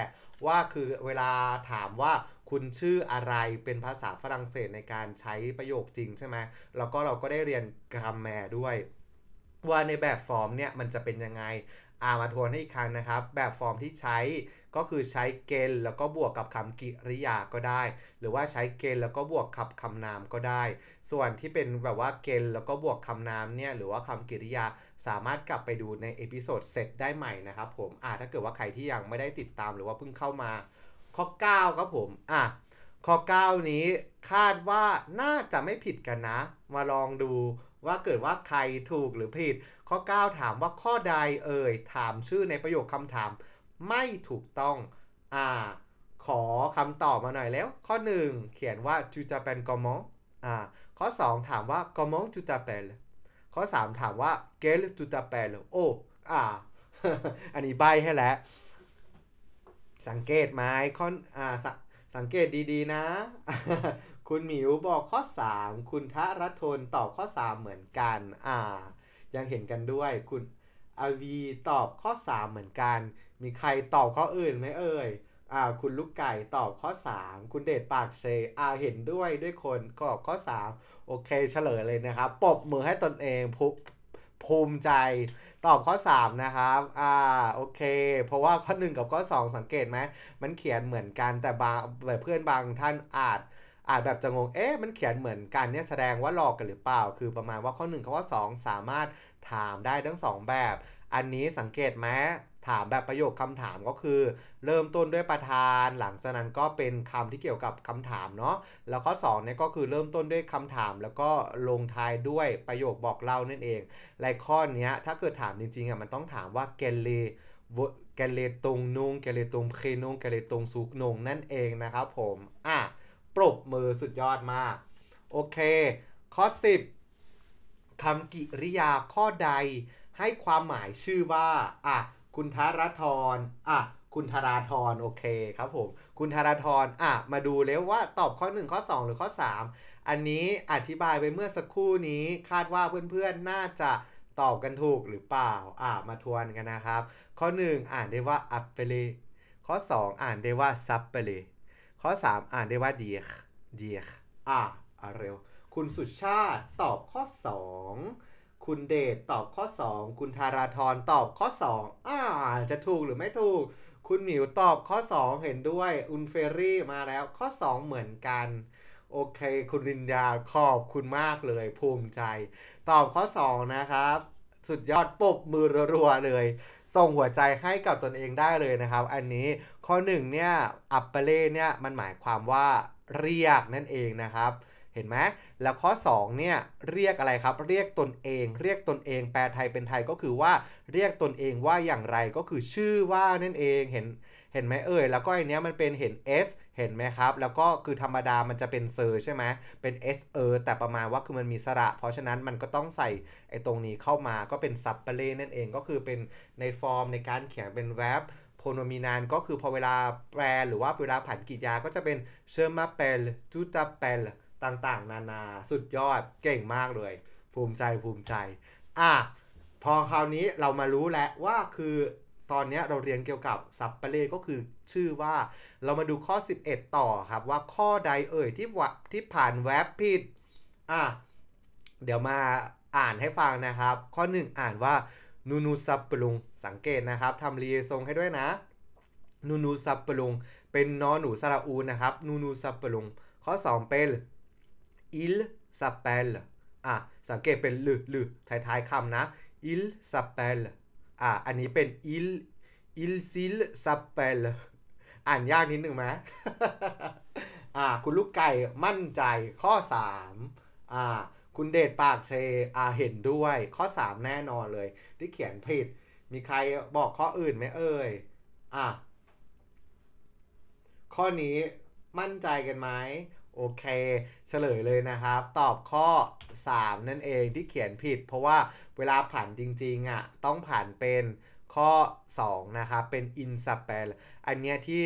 ว่าคือเวลาถามว่าคุณชื่ออะไรเป็นภาษาฝรั่งเศสในการใช้ประโยคจริงใช่ไหมแล้วก็เราก็ได้เรียนกรามแมด้วย ว่าในแบบฟอร์มเนี่ยมันจะเป็นยังไงอามาทวนให้อีกครั้งนะครับ แบบฟอร์มที่ใช้ก็คือใช้เกณฑ์แล้วก็บวกกับคำกิริยาก็ได้ หรือว่าใช้เกณฑ์แล้วก็บวกกับคำนามก็ได้ ส่วนที่เป็นแบบว่าเกณฑ์แล้วก็บวกคำนามเนี่ยหรือว่าคำกิริยาสามารถกลับไปดูในเอพิโซดเสร็จได้ใหม่นะครับ ผมอ่าถ้าเกิดว่าใครที่ยังไม่ได้ติดตาม หรือว่าเพิ่งเข้ามาข้อ 9 ครับผม อ่ะ ข้อ 9 นี้คาดว่าน่าจะไม่ผิดกันนะ มาลองดูว่าเกิดว่าใครถูกหรือผิด ข้อ 9 ถามว่าข้อใดเอ่ย ถามชื่อในประโยคคำถามไม่ถูกต้อง อ่า ขอคำตอบมาหน่อยแล้ว ข้อ 1 เขียนว่าจูจาเปนกอมองอ่า ข้อ 2 ถามว่ากอมองจูจาเปนข้อ 3 ถามว่าเกลจูจาเปนโอ้ อ่า อันนี้ใบให้แล้วสังเกตไหมข้ออ่าสสังเกตดีๆนะ คุณหมิวบอกข้อ 3 คุณทะรัทนตอบข้อ3เหมือนกันอ่ายังเห็นกันด้วยคุณอวีตอบข้อ 3 เหมือนกัน มีใครตอบข้ออื่นไหมเอ่ยอ่าคุณลูกไก่ตอบข้อ 3 คุณเดชปากเชยอ่าเห็นด้วยด้วยคนก็ข้อ 3โอเค เฉลยเลยนะครับปบมือให้ตนเองพุภูมิใจตอบข้อ3 นะครับ อ่า โอเค เพราะว่าข้อ 1 กับข้อ 2 สังเกตไหม มันเขียนเหมือนกันแต่บางเพื่อนบางท่านอาจ อาจแบบจะงง เอ๊ะ มันเขียนเหมือนกันเนี่ยแสดงว่าหลอกกันหรือเปล่า คือประมาณว่าข้อ1กับข้อ2สามารถถามได้ทั้ง2แบบ อันนี้สังเกตไหมถามแบบประโยคคำถามก็คือ เริ่มต้นด้วยประธาน หลังจากนั้นก็เป็นคำที่เกี่ยวกับคำถามเนาะแล้วข้อ2เนี่ยก็คือเริ่มต้นด้วยคำถามแล้วก็ลงท้ายด้วยประโยคบอกเล่านั่นเองหลข้อเนี้ยถ้าเกิดถามจริงๆอ่ะมันต้องถามว่าเกเลแกเลตรงนงแกเลตรงเคนงแกเลตรงซุกนงนั่นเองนะครับผมอ่ะปรบมือสุดยอดมากโอเคข้อ 10คำกิริยาข้อใด ให้ความหมายชื่อว่าอ่ะคุณธารทรอ่ะคุณธาราธรโอเค ครับผม คุณธาราธรอ่ะ มาดูแล้วว่าตอบข้อ1ข้อ2 หรือข้อ 3 อันนี้อธิบายไปเมื่อสักครู่นี้ คาดว่าเพื่อนๆน่าจะตอบกันถูกหรือเปล่าอ่ะมาทวนกันนะครับ ข้อ 1 อ่านได้ว่าอัปเปเลข้อ 2 อ่านได้ว่าซับเปเลข้อ 3 อ่านได้ว่าเดียกเดียกอ่ะเร็ว คุณสุชาติ ตอบข้อ 2คุณเดชตอบข้อ 2 คุณธาราธรตอบข้อ 2อ่าจะถูกหรือไม่ถูก คุณหมิวตอบข้อ 2 เห็นด้วยอุนเฟรี่มาแล้วข้อ 2 เหมือนกัน โอเค คุณรินดาขอบคุณมากเลย ภูมิใจ ตอบข้อ2นะครับสุดยอดปบมือรัวๆเลย ส่งหัวใจให้กับตนเองได้เลยนะครับ อันนี้ข้อ1เนี่ยอัปเปเล่เนี่ยมันหมายความว่าเรียกนั่นเองนะครับห็นไหมแล้วข้อ2เนี่ยเรียกอะไรครับ เรียกตนเอง เรียกตนเองแปลไทยเป็นไทยก็คือว่าเรียกตนเองว่าอย่างไรก็คือชื่อว่านั่นเอง เห็นเห็นไหมเอ่ย แล้วก็อันเนี้ยมันเป็นเห็น S เห็นไหมครับ แล้วก็คือธรรมดา มันจะเป็นเซอร์ใช่ไหมเป็น S เออ แต่ประมาณว่าคือมันมีสระ เพราะฉะนั้น มันก็ต้องใส่ไอ้ตรงนี้เข้ามา ก็เป็นซับเปเล์นั่นเอง ก็คือเป็นในฟอร์มในการเขียนเป็นแวบโพโนมีนานก็คือพอเวลาแปลหรือว่าเวลาผันกิจยาก็จะเป็นเชอร์มาเปลจูตาเปลต่าง ๆ นานา สุดยอดเก่งมากเลย ภูมิใจ ภูมิใจ อ่ะ พอคราวนี้เรามารู้แล้วว่าคือตอนนี้เราเรียนเกี่ยวกับสับเปเลก็คือชื่อว่าเรามาดูข้อ 11 ต่อครับ ว่าข้อใดเอ่ยที่วที่ผ่านแว็บผิด อ่ะ เดี๋ยวมาอ่านให้ฟังนะครับ ข้อ 1 อ่านว่านูนูซับปรุงสังเกตนะครับทำรีทรงให้ด้วยนะ นูนูซับปรุงเป็นนอหนูสระอูนะครับ นูนูซับปรุงข้อ 2เป็น il s'appelle อ่ะสังเกตเป็นลือลือท้ายคำนะ il s'appelle อ่ะอันนี้เป็น il il s'il s'appelle อ่านยากนิดหนึ่งไหมอ่าคุณลูกไก่มั่นใจข้อ3อ่าคุณเดชปากเชอาเห็นด้วย ข้อ 3 แน่นอนเลย ที่เขียนผิด มีใครบอกข้ออื่นไหมเอ่ยอ่ะข้อนี้มั่นใจกันไหมโอเค เฉลยเลยนะครับ ตอบข้อ 3 นั่นเองที่เขียนผิด เพราะว่าเวลาผันจริงๆอะ่ะต้องผันเป็นข้อ2นะครับเป็น in Japan อันเนี้ยที่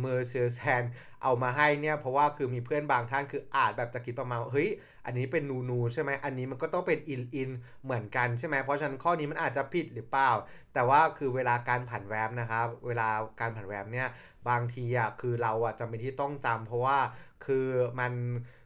เมอร์เซอร์แซนเอามาให้เนี่ยเพราะว่าคือมีเพื่อนบางท่านคืออ่านแบบจะคิดประมาณเฮ้ยอันนี้เป็นนูนูใช่ไหมอันนี้มันก็ต้องเป็นอินอินเหมือนกันใช่ไหมเพราะฉะนั้นข้อนี้มันอาจจะผิดหรือเปล่า แต่ว่าคือเวลาการผันแวมนะครับเวลาการผันแวมเนี่ยบางทีอ่ะคือเราอ่ะจำเป็นที่ต้องจำเพราะว่าคือมัน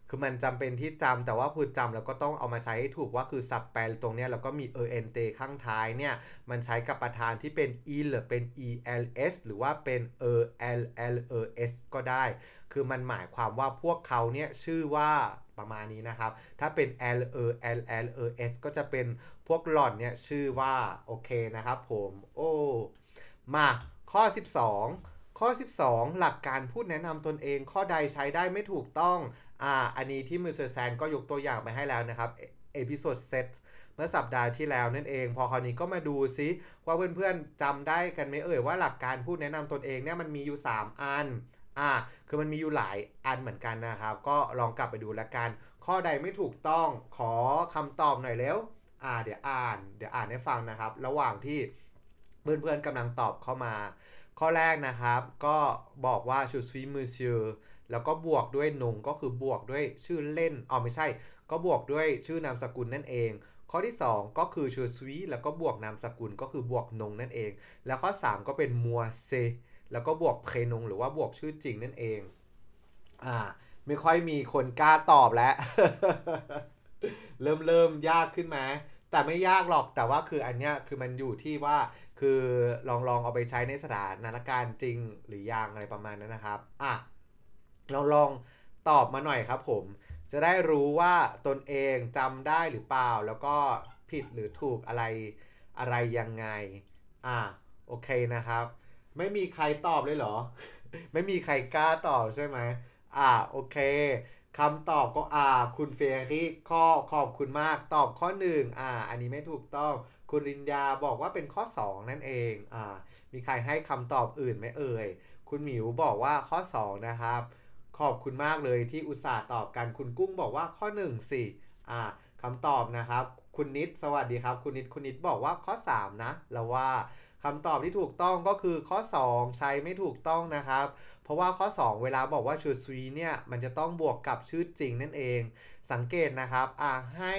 คือมันจำเป็นที่จำแต่ว่าคือจำแล้วก็ต้องเอามาใช้ให้ถูกว่าคือสับแปลตรงเนี้ยแล้วก็มี e n t ข้างท้ายเนี่ยมันใช้กับประธานที่เป็น e หรือเป็น e l s หรือว่าเป็น e l l e s ก็ได้ คือมันหมายความว่าพวกเขาเนี่ยชื่อว่าประมาณนี้นะครับ ถ้าเป็น l e l l e s ก็จะเป็นพวกหล่อนเนี่ยชื่อว่าโอเคนะครับผมโอ้มาข้อ 12ข้อ 12 หลักการพูดแนะนำตนเอง ข้อใดใช้ได้ไม่ถูกต้องอ่าอันนี้ที่มือเซอร์แซนก็ยกตัวอย่างไปให้แล้วนะครับเอพิโซดเซตเมื่อสัปดาห์ที่แล้วนั่นเอง พอคราวนี้ก็มาดูซิ ว่าเพื่อนๆจำได้กันไหมเอ่ย ว่าหลักการพูดแนะนำตนเองเนี่ยมันมีอยู่ 3 อันอ่าคือมันมีอยู่หลายอันเหมือนกันนะครับ ก็ลองกลับไปดูแล้วกัน ข้อใดไม่ถูกต้องขอคำตอบหน่อยแล้วอ่าเดี๋ยวอ่านเดี๋ยวอ่านให้ฟังนะครับ ระหว่างที่เพื่อนๆกำลังตอบเข้ามาข้อแรกนะครับก็บอกว่าชูสวีมือชื่อ แล้วก็บวกด้วยนงก็คือบวกด้วยชื่อเล่นอ๋อไม่ใช่ ก็บวกด้วยชื่อนามสกุลนั่นเอง ข้อที่ 2 ก็คือชูสวี แล้วก็บวกนามสกุล ก็คือบวกนงนั่นเอง แล้วข้อ 3 ก็เป็นมัวเซแล้วก็บวกเพนงหรือว่าบวกชื่อจริงนั่นเองอ่าไม่ค่อยมีคนกล้าตอบแล้วเริ่มเริ่มยากขึ้นไหมแต่ไม่ยากหรอกแต่ว่าคืออันเนี้ยคือมันอยู่ที่ว่าคือลองลองเอาไปใช้ในสถานนการณ์จริงหรือยังอะไรประมาณนั้นนะครับอ่ะลองลองตอบมาหน่อยครับผม จะได้รู้ว่าตนเองจำได้หรือเปล่า แล้วก็ผิดหรือถูกอะไรอะไรยังไงอ่ะโอเคนะครับไม่มีใครตอบเลยเหรอ ไม่มีใครกล้าตอบใช่ไหมอ่ะโอเคคำตอบก็อ่าคุณเฟรี่ข้อขอบคุณมากตอบข้อหนึ่งอ่าอันนี้ไม่ถูกต้องคุณรินยาบอกว่าเป็นข้อ 2 นั่นเอง อ่า มีใครให้คำตอบอื่นไหมเอ่ย คุณหมิวบอกว่าข้อ 2 นะครับ ขอบคุณมากเลยที่อุตส่าห์ตอบกัน คุณกุ้งบอกว่าข้อ1สิอ่าคำตอบนะครับ คุณนิด สวัสดีครับ คุณนิด คุณนิดบอกว่าข้อ 3 นะ แล้วว่าคำตอบที่ถูกต้องก็คือข้อ 2 ใช้ไม่ถูกต้องนะครับ เพราะว่าข้อ 2 เวลาบอกว่าชูซีเนี่ย มันจะต้องบวกกับชื่อจริงนั่นเอง สังเกตนะครับ อ่า ให้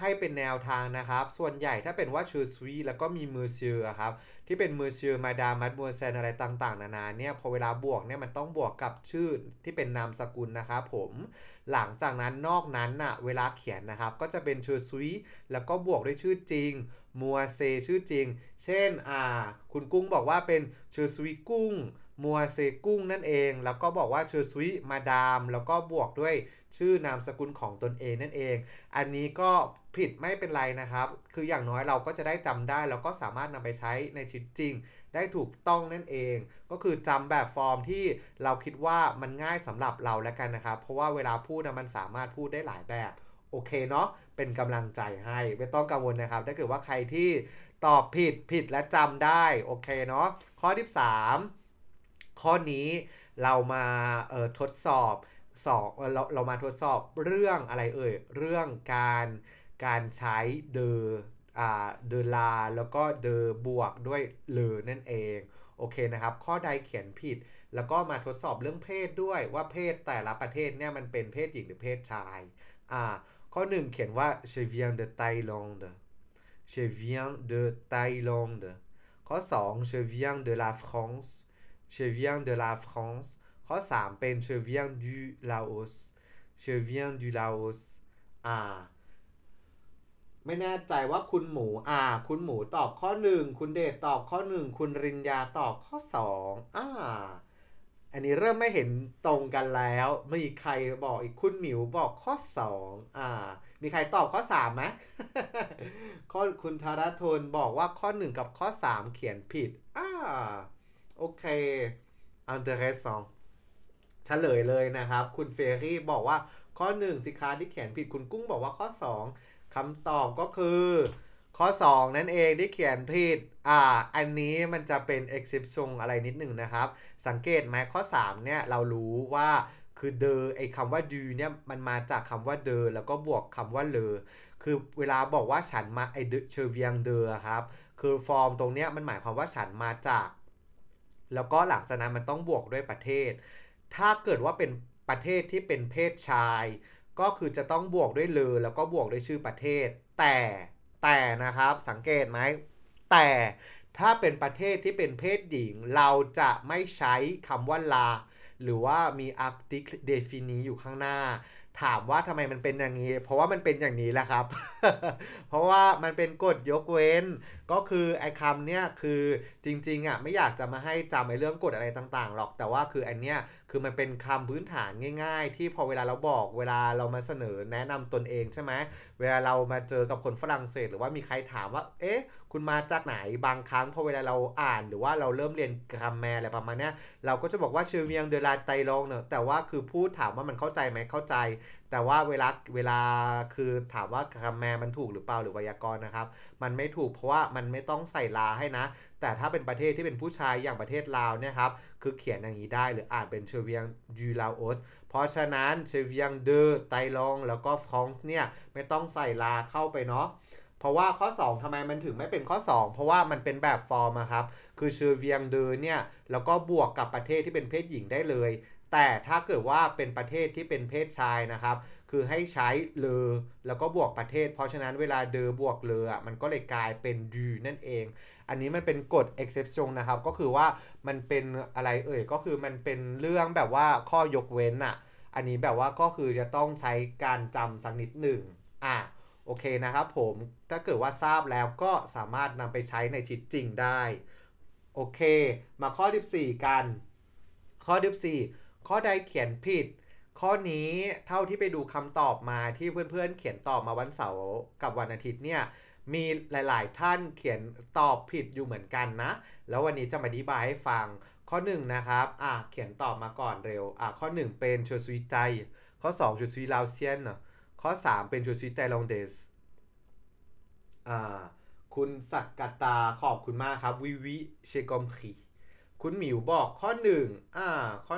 ให้เป็นแนวทางนะครับ ส่วนใหญ่ถ้าเป็นว่าชูสวีแล้วก็มีมือเชือครับที่เป็นมือเชือมาดามัดมัวแซนอะไรต่าง ๆ นานาเนี่ยพอเวลาบวกเนี่ยมันต้องบวกกับชื่อ ที่เป็นนามสกุลนะครับผม หลังจากนั้นนอกนั้นน่ะเวลาเขียนนะครับก็จะเป็นชื่อสวีแล้วก็บวกด้วยชื่อจริงมัวเซชื่อจริง เช่นอ่าคุณกุ้งบอกว่าเป็นชื่อสวีกุ้งมัวเซกุ้งนั่นเอง แล้วก็บอกว่าเชอร์สวีมาดาม แล้วก็บวกด้วยชื่อนามสกุลของตนเองนั่นเอง อันนี้ก็ผิดไม่เป็นไรนะครับ คืออย่างน้อยเราก็จะได้จำได้ แล้วก็สามารถนำไปใช้ในชีวิตจริงได้ถูกต้องนั่นเอง ก็คือจำแบบฟอร์มที่เราคิดว่ามันง่ายสำหรับเราแล้วกันนะครับ เพราะว่าเวลาพูดนะมันสามารถพูดได้หลายแบบ โอเคเนาะ เป็นกำลังใจให้ไม่ต้องกังวลนะครับ ถ้าเกิดว่าใครที่ตอบผิดผิดและจำได้ โอเคเนาะ ข้อที่3ข้อนี้เรามาทดสอบสองเราเรามาทดสอบเรื่องอะไรเอ่ยเรื่องการการใช้เดอเดลาแล้วก็เดอบวกด้วยือนั่นเองโอเคนะครับข้อใดเขียนผิดแล้วก็มาทดสอบเรื่องเพศด้วยว่าเพศแต่ละประเทศเนี่ยมันเป็นเพศหญิงหรือเพศชายอ่าข้อหนึ่งเขียนว่า je viens de t h a ง l a n d e je viens de t h a ï l a n d ข้อ2เ e viens de la France je viens de la France ข้อมเป็น je viens du Laos je viens du Laos อ่า ไม่แน่ใจว่าคุณหมู อ่า คุณหมูตอบข้อหนึ่งคุณเดชตอบข้อหนึ่งคุณรินยาตอบข้อสองอ่า อันนี้เริ่มไม่เห็นตรงกันแล้ว มีใครบอกอีกคุณหมิว บอกข้อสองอ่า มีใครตอบข้อสามไหมข้อคุณธารทนบอกว่าข้อหนึ่งกับข้อสามเขียนผิด อ่าโอเค อันเดรสซอง เฉลยเลยนะครับ คุณเฟรี่บอกว่าข้อ 1 สิคะที่เขียนผิดคุณกุ้งบอกว่าข้อ 2 คำตอบก็คือ ข้อ 2 นั่นเองที่เขียนผิดอ่าอันนี้มันจะเป็นเอ็กซิปชงอะไรนิดหนึ่งนะครับ สังเกตไหมข้อ 3 เนี่ย เรารู้ว่าคือเดอไอคำว่าดูเนี่ย มันมาจากคำว่าเดอแล้วก็บวกคำว่าเลอคือเวลาบอกว่าฉันมาไอเดเชเวียงเดอครับคือฟอร์มตรงเนี้ยมันหมายความว่าฉันมาจากแล้วก็หลังจากนั้นมันต้องบวกด้วยประเทศ ถ้าเกิดว่าเป็นประเทศที่เป็นเพศชาย ก็คือจะต้องบวกด้วยเลอแล้วก็บวกด้วยชื่อประเทศ แต่แต่นะครับสังเกตไหม แต่ถ้าเป็นประเทศที่เป็นเพศหญิง เราจะไม่ใช้คำว่าลาหรือว่ามี article defini อยู่ข้างหน้าถามว่าทำไมมันเป็นอย่างนี้ เพราะว่ามันเป็นอย่างนี้แหละครับ เพราะว่ามันเป็นกฎยกเว้น ก็คือไอ้คำเนี้ยคือจริงๆอ่ะไม่อยากจะมาให้จำไอ้เรื่องกฎอะไรต่างๆหรอก แต่ว่าคืออันเนี้ยคือมันเป็นคำพื้นฐานง่ายๆ ที่พอเวลาเราบอกเวลาเรามาเสนอแนะนำตนเองใช่ไหมเวลาเรามาเจอกับคนฝรั่งเศสหรือว่ามีใครถามว่าเอ๊ะคุณมาจากไหนบางครั้งพอเวลาเราอ่านหรือว่าเราเริ่มเรียนกรามแมอะไรประมาณนี้เราก็จะบอกว่าเชื่อเมียงเดลาไตลงเนอะแต่ว่าคือพูดถามว่ามันเข้าใจไหมเข้าใจ แต่ว่าเวลาเวลาคือถามว่ากรามแมมันถูกหรือเปล่าหรือไวยากรณ์นะครับ มันไม่ถูกเพราะว่ามันไม่ต้องใส่ลาให้นะ แต่ถ้าเป็นประเทศที่เป็นผู้ชายอย่างประเทศลาวเนี่ยครับคือเขียนอย่างนี้ได้ หรืออ่านเป็นเชเวียงยูลาโอสเพราะฉะนั้นเชเวียงเดอไตลงแล้วก็ฟรองส์เนี่ยไม่ต้องใส่ลาเข้าไปเนาะเพราะว่าข้อ 2 ทำไมมันถึงไม่เป็นข้อ 2 เพราะว่ามันเป็นแบบฟอร์มครับ คือเชอเวียงเดินเนี่ยแล้วก็บวกกับประเทศที่เป็นเพศหญิงได้เลย แต่ถ้าเกิดว่าเป็นประเทศที่เป็นเพศชายนะครับ คือให้ใช้เลอแล้วก็บวกประเทศ เพราะฉะนั้นเวลาเดอบวกเลอมันก็เลยกลายเป็นดูนั่นเอง อันนี้มันเป็นกฎ exception นะครับก็คือว่ามันเป็นอะไรเอ่ยก็คือมันเป็นเรื่องแบบว่าข้อยกเว้นอะอันนี้แบบว่าก็คือจะต้องใช้การจำสักนิดหนึ่งอ่ะโอเคนะครับผม ถ้าเกิดว่าทราบแล้วก็สามารถนำไปใช้ในชีวิตจริงได้ โอเค มาข้อ14กัน ข้อ14ข้อใดเขียนผิด ข้อนี้เท่าที่ไปดูคำตอบมาที่เพื่อนๆ เขียนตอบมาวันเสาร์กับวันอาทิตย์เนี่ย มีหลาย ๆ ท่านเขียนตอบผิดอยู่เหมือนกันนะ แล้ววันนี้จะมาอธิบายให้ฟัง ข้อ 1 นะครับ อ่ะเขียนตอบมาก่อนเร็ว อ่ะข้อ 1 เป็นชูซุยไตข้อ2ชูซวยลาวเซียนเนาะข้อ 3 เป็นชูซิตไตลองเดสคุณสักกตาขอบคุณมากครับวิวิเชกอมคีคุณหมิวบอกข้อ1อ่าข้อ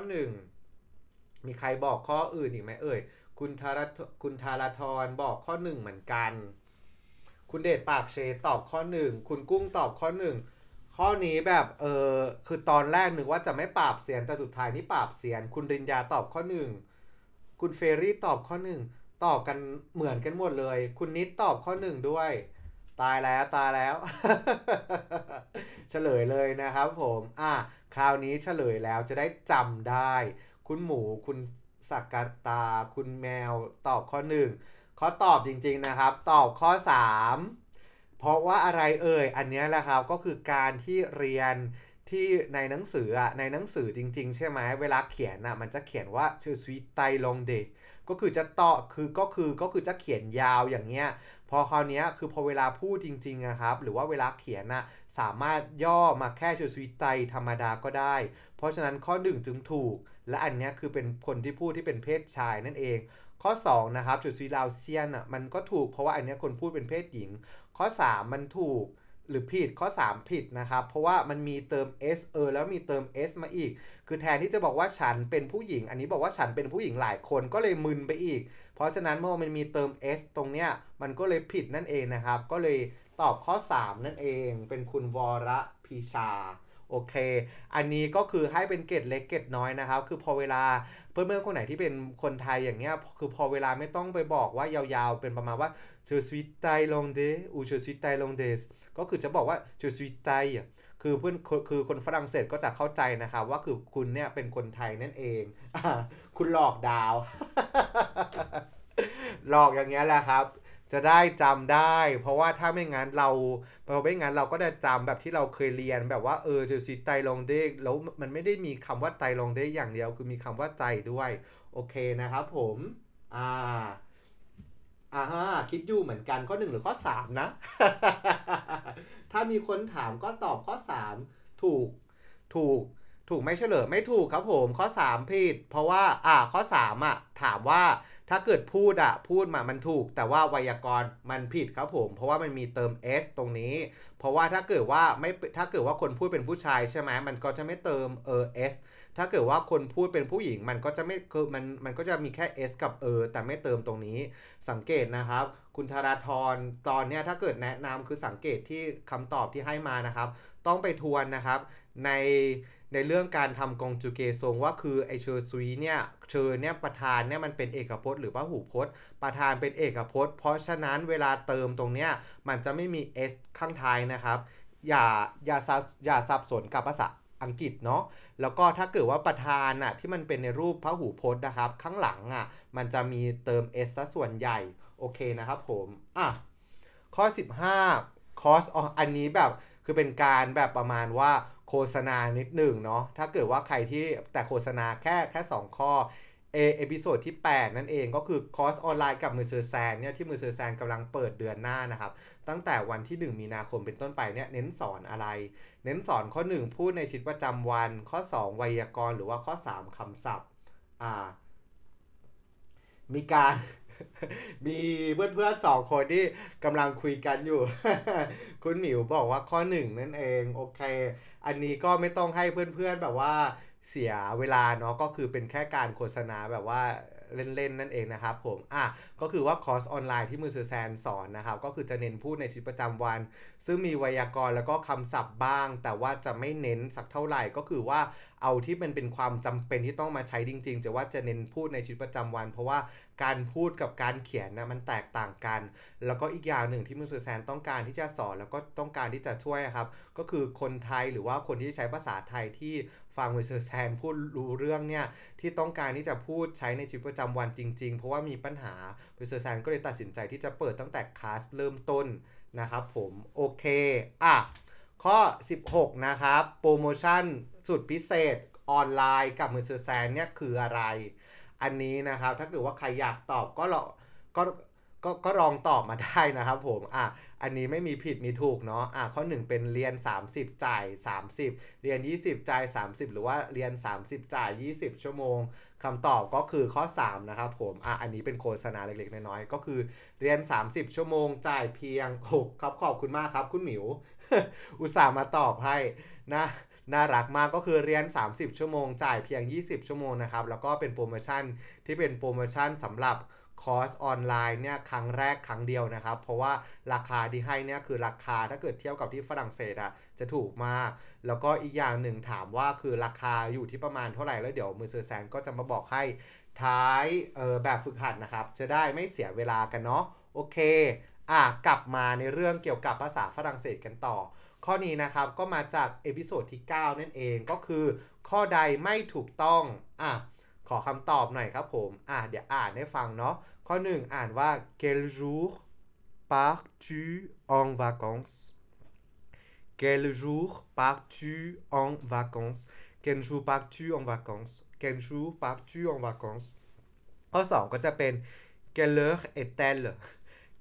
1มีใครบอกข้ออื่นอีกไหมเอ่ย คุณธารคุณธาราธรบอกข้อ 1 เหมือนกัน คุณเดชปากเชตอบข้อ 1 คุณกุ้งตอบข้อ 1 ข้อนี้แบบเออคือตอนแรกนึกว่าจะไม่ปราบเสียนแต่สุดท้ายนี่ปราบเสียน คุณรินยาตอบข้อ 1 คุณเฟรรี่ตอบข้อ1ตอบกันเหมือนกันหมดเลย คุณนิดตอบข้อหนึ่งด้วย ตายแล้วตายแล้ว เฉลยเลยนะครับ ผมอ่ะคราวนี้เฉลยแล้วจะได้จำได้ คุณหมูคุณสักกตาคุณแมวตอบข้อหนึ่งข้อตอบจริงๆนะครับ ตอบข้อ 3 เพราะว่าอะไรเอ่ยอันนี้แหละครับก็คือการที่เรียนที่ในหนังสืออ่ะในหนังสือจริงๆ ใช่ไหมเวลาเขียนอ่ะมันจะเขียนว่าชื่อสวีตไตลงเดก็คือจะต่อคือก็คือก็คือจะเขียนยาวอย่างเงี้ย พอคราวนี้คือพอเวลาพูดจริงๆนะครับ หรือว่าเวลาเขียนนะสามารถย่อมาแค่ชูสวิตไตธรรมดาก็ได้ เพราะฉะนั้นข้อ1จึงถูก และอันนี้คือเป็นคนที่พูดที่เป็นเพศชายนั่นเอง ข้อ2นะครับ จุดสวีลาวเซียนอ่ะ มันก็ถูก เพราะว่าอันนี้คนพูดเป็นเพศหญิง ข้อ 3 มันถูกหรือผิดข้อ 3 ผิดนะครับเพราะว่ามันมีเติม s เออแล้วมีเติม s มาอีก คือแทนที่จะบอกว่าฉันเป็นผู้หญิง อันนี้บอกว่าฉันเป็นผู้หญิงหลายคนก็เลยมึนไปอีก เพราะฉะนั้นเมื่อมันมีเติม s ตรงเนี้ยมันก็เลยผิดนั่นเองนะครับก็เลยตอบข้อ 3 นั่นเองเป็นคุณวรพีชาโอเคอันนี้ก็คือให้เป็นเกตเล็กเกตน้อยนะครับคือพอเวลาเพื่อนเพื่อนคนไหนที่เป็นคนไทยอย่างเงี้ยคือพอเวลาไม่ต้องไปบอกว่ายาวๆ เป็นประมาณว่าเชอสวิตไตลองเดอูเชอสวิตไตลองเดสก็คือจะบอกว่าชูสวิตไตคือเพื่อนคือคนฝรั่งเศสก็จะเข้าใจนะคะว่าคือคุณเนี่ยเป็นคนไทยนั่นเองอคุณหลอกดาว หลอกอย่างเงี้ยแหละครับ จะได้จำได้ เพราะว่าถ้าไม่งั้นเรา เพราะไม่งั้นเราก็จะจำแบบที่เราเคยเรียนแบบว่าเออจะสิไตลองเด้แล้วมันไม่ได้มีคำว่าไตลองเด้อย่างเดียว คือมีคำว่าใจด้วย โอเคนะครับ ผม อ่าอ่าฮะคิดอยู่เหมือนกันข้อหนึ่งหรือข้อสามนะ ถ้ามีคนถามก็ตอบข้อสามถูก ถูกถูกไม่ใช่เหรอไม่ถูกครับผมข้อ 3 ผิด เพราะว่าอ่าข้อ3อ่ะถามว่าถ้าเกิดพูดอ่ะพูดมามันถูกแต่ว่าไวยากรณ์มันผิดครับผม เพราะว่ามันมีเติม s ตรงนี้ เพราะว่าถ้าเกิดว่าไม่ถ้าเกิดว่าคนพูดเป็นผู้ชายใช่ไหมมันก็จะไม่เติมเออ s ถ้าเกิดว่าคนพูดเป็นผู้หญิงมันก็จะไม่คือมันมันก็จะมีแค่ s กับเออแต่ไม่เติมตรงนี้สังเกตนะครับ คุณธาราธรตอนเนี้ยถ้าเกิดแนะนำคือสังเกตที่คำตอบที่ให้มานะครับ ต้องไปทวนนะครับในในเรื่องการทำกองจูเกทรงว่าคือไอเชอร์ซุยเนี่ยเชอร์เนี่ยประธานเนี่ยมันเป็นเอกพจน์หรือว่าหูพจน์ ประธานเป็นเอกพจน์เพราะฉะนั้นเวลาเติมตรงเนี้ยมันจะไม่มี s ข้างท้ายนะครับ อย่าอย่าซับอย่าสับสนกับภาษาอังกฤษเนาะแล้วก็ถ้าเกิดว่าประธานอะที่มันเป็นในรูปพระหูพจน์นะครับข้างหลังอะมันจะมีเติม s ซะส่วนใหญ่โอเคนะครับผมอ่ะข้อ 15 cost อันนี้แบบ คือเป็นการแบบประมาณว่าโฆษณานิดหนึ่งเนาะ ถ้าเกิดว่าใครที่แต่โฆษณาแค่แค่ 2 ข้อ เอเอพิโซดที่ 8 นั่นเองก็คือคอร์สออนไลน์กับมือเซอร์แซนเนี่ยที่มือเซอร์แซนกำลังเปิดเดือนหน้านะครับ ตั้งแต่วันที่ 1 มีนาคมเป็นต้นไปเนี่ยเน้นสอนอะไร เน้นสอนข้อ 1 พูดในชีวิตประจำวัน ข้อ 2 ไวยากรณ์หรือว่าข้อ 3 คำศัพท์อ่ามีการมีเพื่อนเพื่อนสองคนที่กำลังคุยกันอยู่ คุณหมิวบอกว่าข้อหนึ่งนั่นเองโอเคอันนี้ก็ไม่ต้องให้เพื่อนๆแบบว่าเสียเวลาเนาะก็คือเป็นแค่การโฆษณาแบบว่าเล่นๆ นั่นเองนะครับผมอ่ะก็คือว่าคอร์สออนไลน์ที่มือเซอร์แซนสอนนะครับก็คือจะเน้นพูดในชีวิตประจำวัน ซึ่งมีไวยากรณ์แล้วก็คำศัพท์บ้างแต่ว่าจะไม่เน้นสักเท่าไหร่ก็คือว่าเอาที่มันเป็นความจำเป็นที่ต้องมาใช้จริง ๆ จะว่าจะเน้นพูดในชีวิตประจำวัน เพราะว่าการพูดกับการเขียนนะมันแตกต่างกัน แล้วก็อีกอย่างหนึ่งที่มิสเือแซนต้องการที่จะสอนแล้วก็ต้องการที่จะช่วยครับก็คือคนไทยหรือว่าคนที่ใช้ภาษาไทยที่ฟังมิสเือร์แซนพูดรู้เรื่องเนี่ยที่ต้องการที่จะพูดใช้ในชีวิตประจำวันจริงๆ เพราะว่ามีปัญหามิสเือร์แซนก็เลยตัดสินใจที่จะเปิดตั้งแต่คลาสเริ่มต้นนะครับผมโอเคอ่ะข้อ 16 นะครับ โปรโมชั่นสุดพิเศษออนไลน์กับมือเซอร์แซนเนี่ยคืออะไร อันนี้นะครับ ถ้าเกิดว่าใครอยากตอบก็รอก็ก็ก็ลองตอบมาได้นะครับผม อ่ะ อันนี้ไม่มีผิดมีถูกเนาะ อ่ะข้อ1เป็นเรียน 30 จ่าย 30 เรียน 20 จ่าย 30 หรือว่าเรียน 30 จ่าย 20 ชั่วโมงคำตอบก็คือข้อ3นะครับผม อ่ะอันนี้เป็นโฆษณาเล็กๆน้อยๆก็คือเรียน 30 ชั่วโมง จ่ายเพียง 6 ครับขอบคุณมากครับ คุณหมิว อุตส่าห์มาตอบให้นะน่ารักมากก็คือเรียน 30 ชั่วโมง จ่ายเพียง 20 ชั่วโมงนะครับแล้วก็เป็นโปรโมชั่นที่เป็นโปรโมชั่นสำหรับคอร์สออนไลน์เนี่ยครั้งแรกครั้งเดียวนะครับ เพราะว่าราคาที่ให้เนี่ยคือราคาถ้าเกิดเทียบกับที่ฝรั่งเศสอะจะถูกมาก แล้วก็อีกอย่างหนึ่งถามว่าคือราคาอยู่ที่ประมาณเท่าไหร่ แล้วเดี๋ยวมือเซอร์แซนก็จะมาบอกให้ท้ายเออแบบฝึกหัดนะครับจะได้ไม่เสียเวลากันเนาะโอเค อ่ะ กลับมาในเรื่องเกี่ยวกับภาษาฝรั่งเศสกันต่อข้อนี้นะครับก็มาจากเอพิโซดที่9 นั่นเองก็คือ ข้อใดไม่ถูกต้องอ่ะขอคำตอบหน่อยครับผมอ่ะเดี๋ยวอ่านให้ฟังเนาะข้อ1อ่านว่า quel jour pars tu en vacances quel jour pars tu en vacances quel jour pars tu en vacances quel jour pars tu en vacances ข้อ2ก็จะเป็น quelle heure est-elle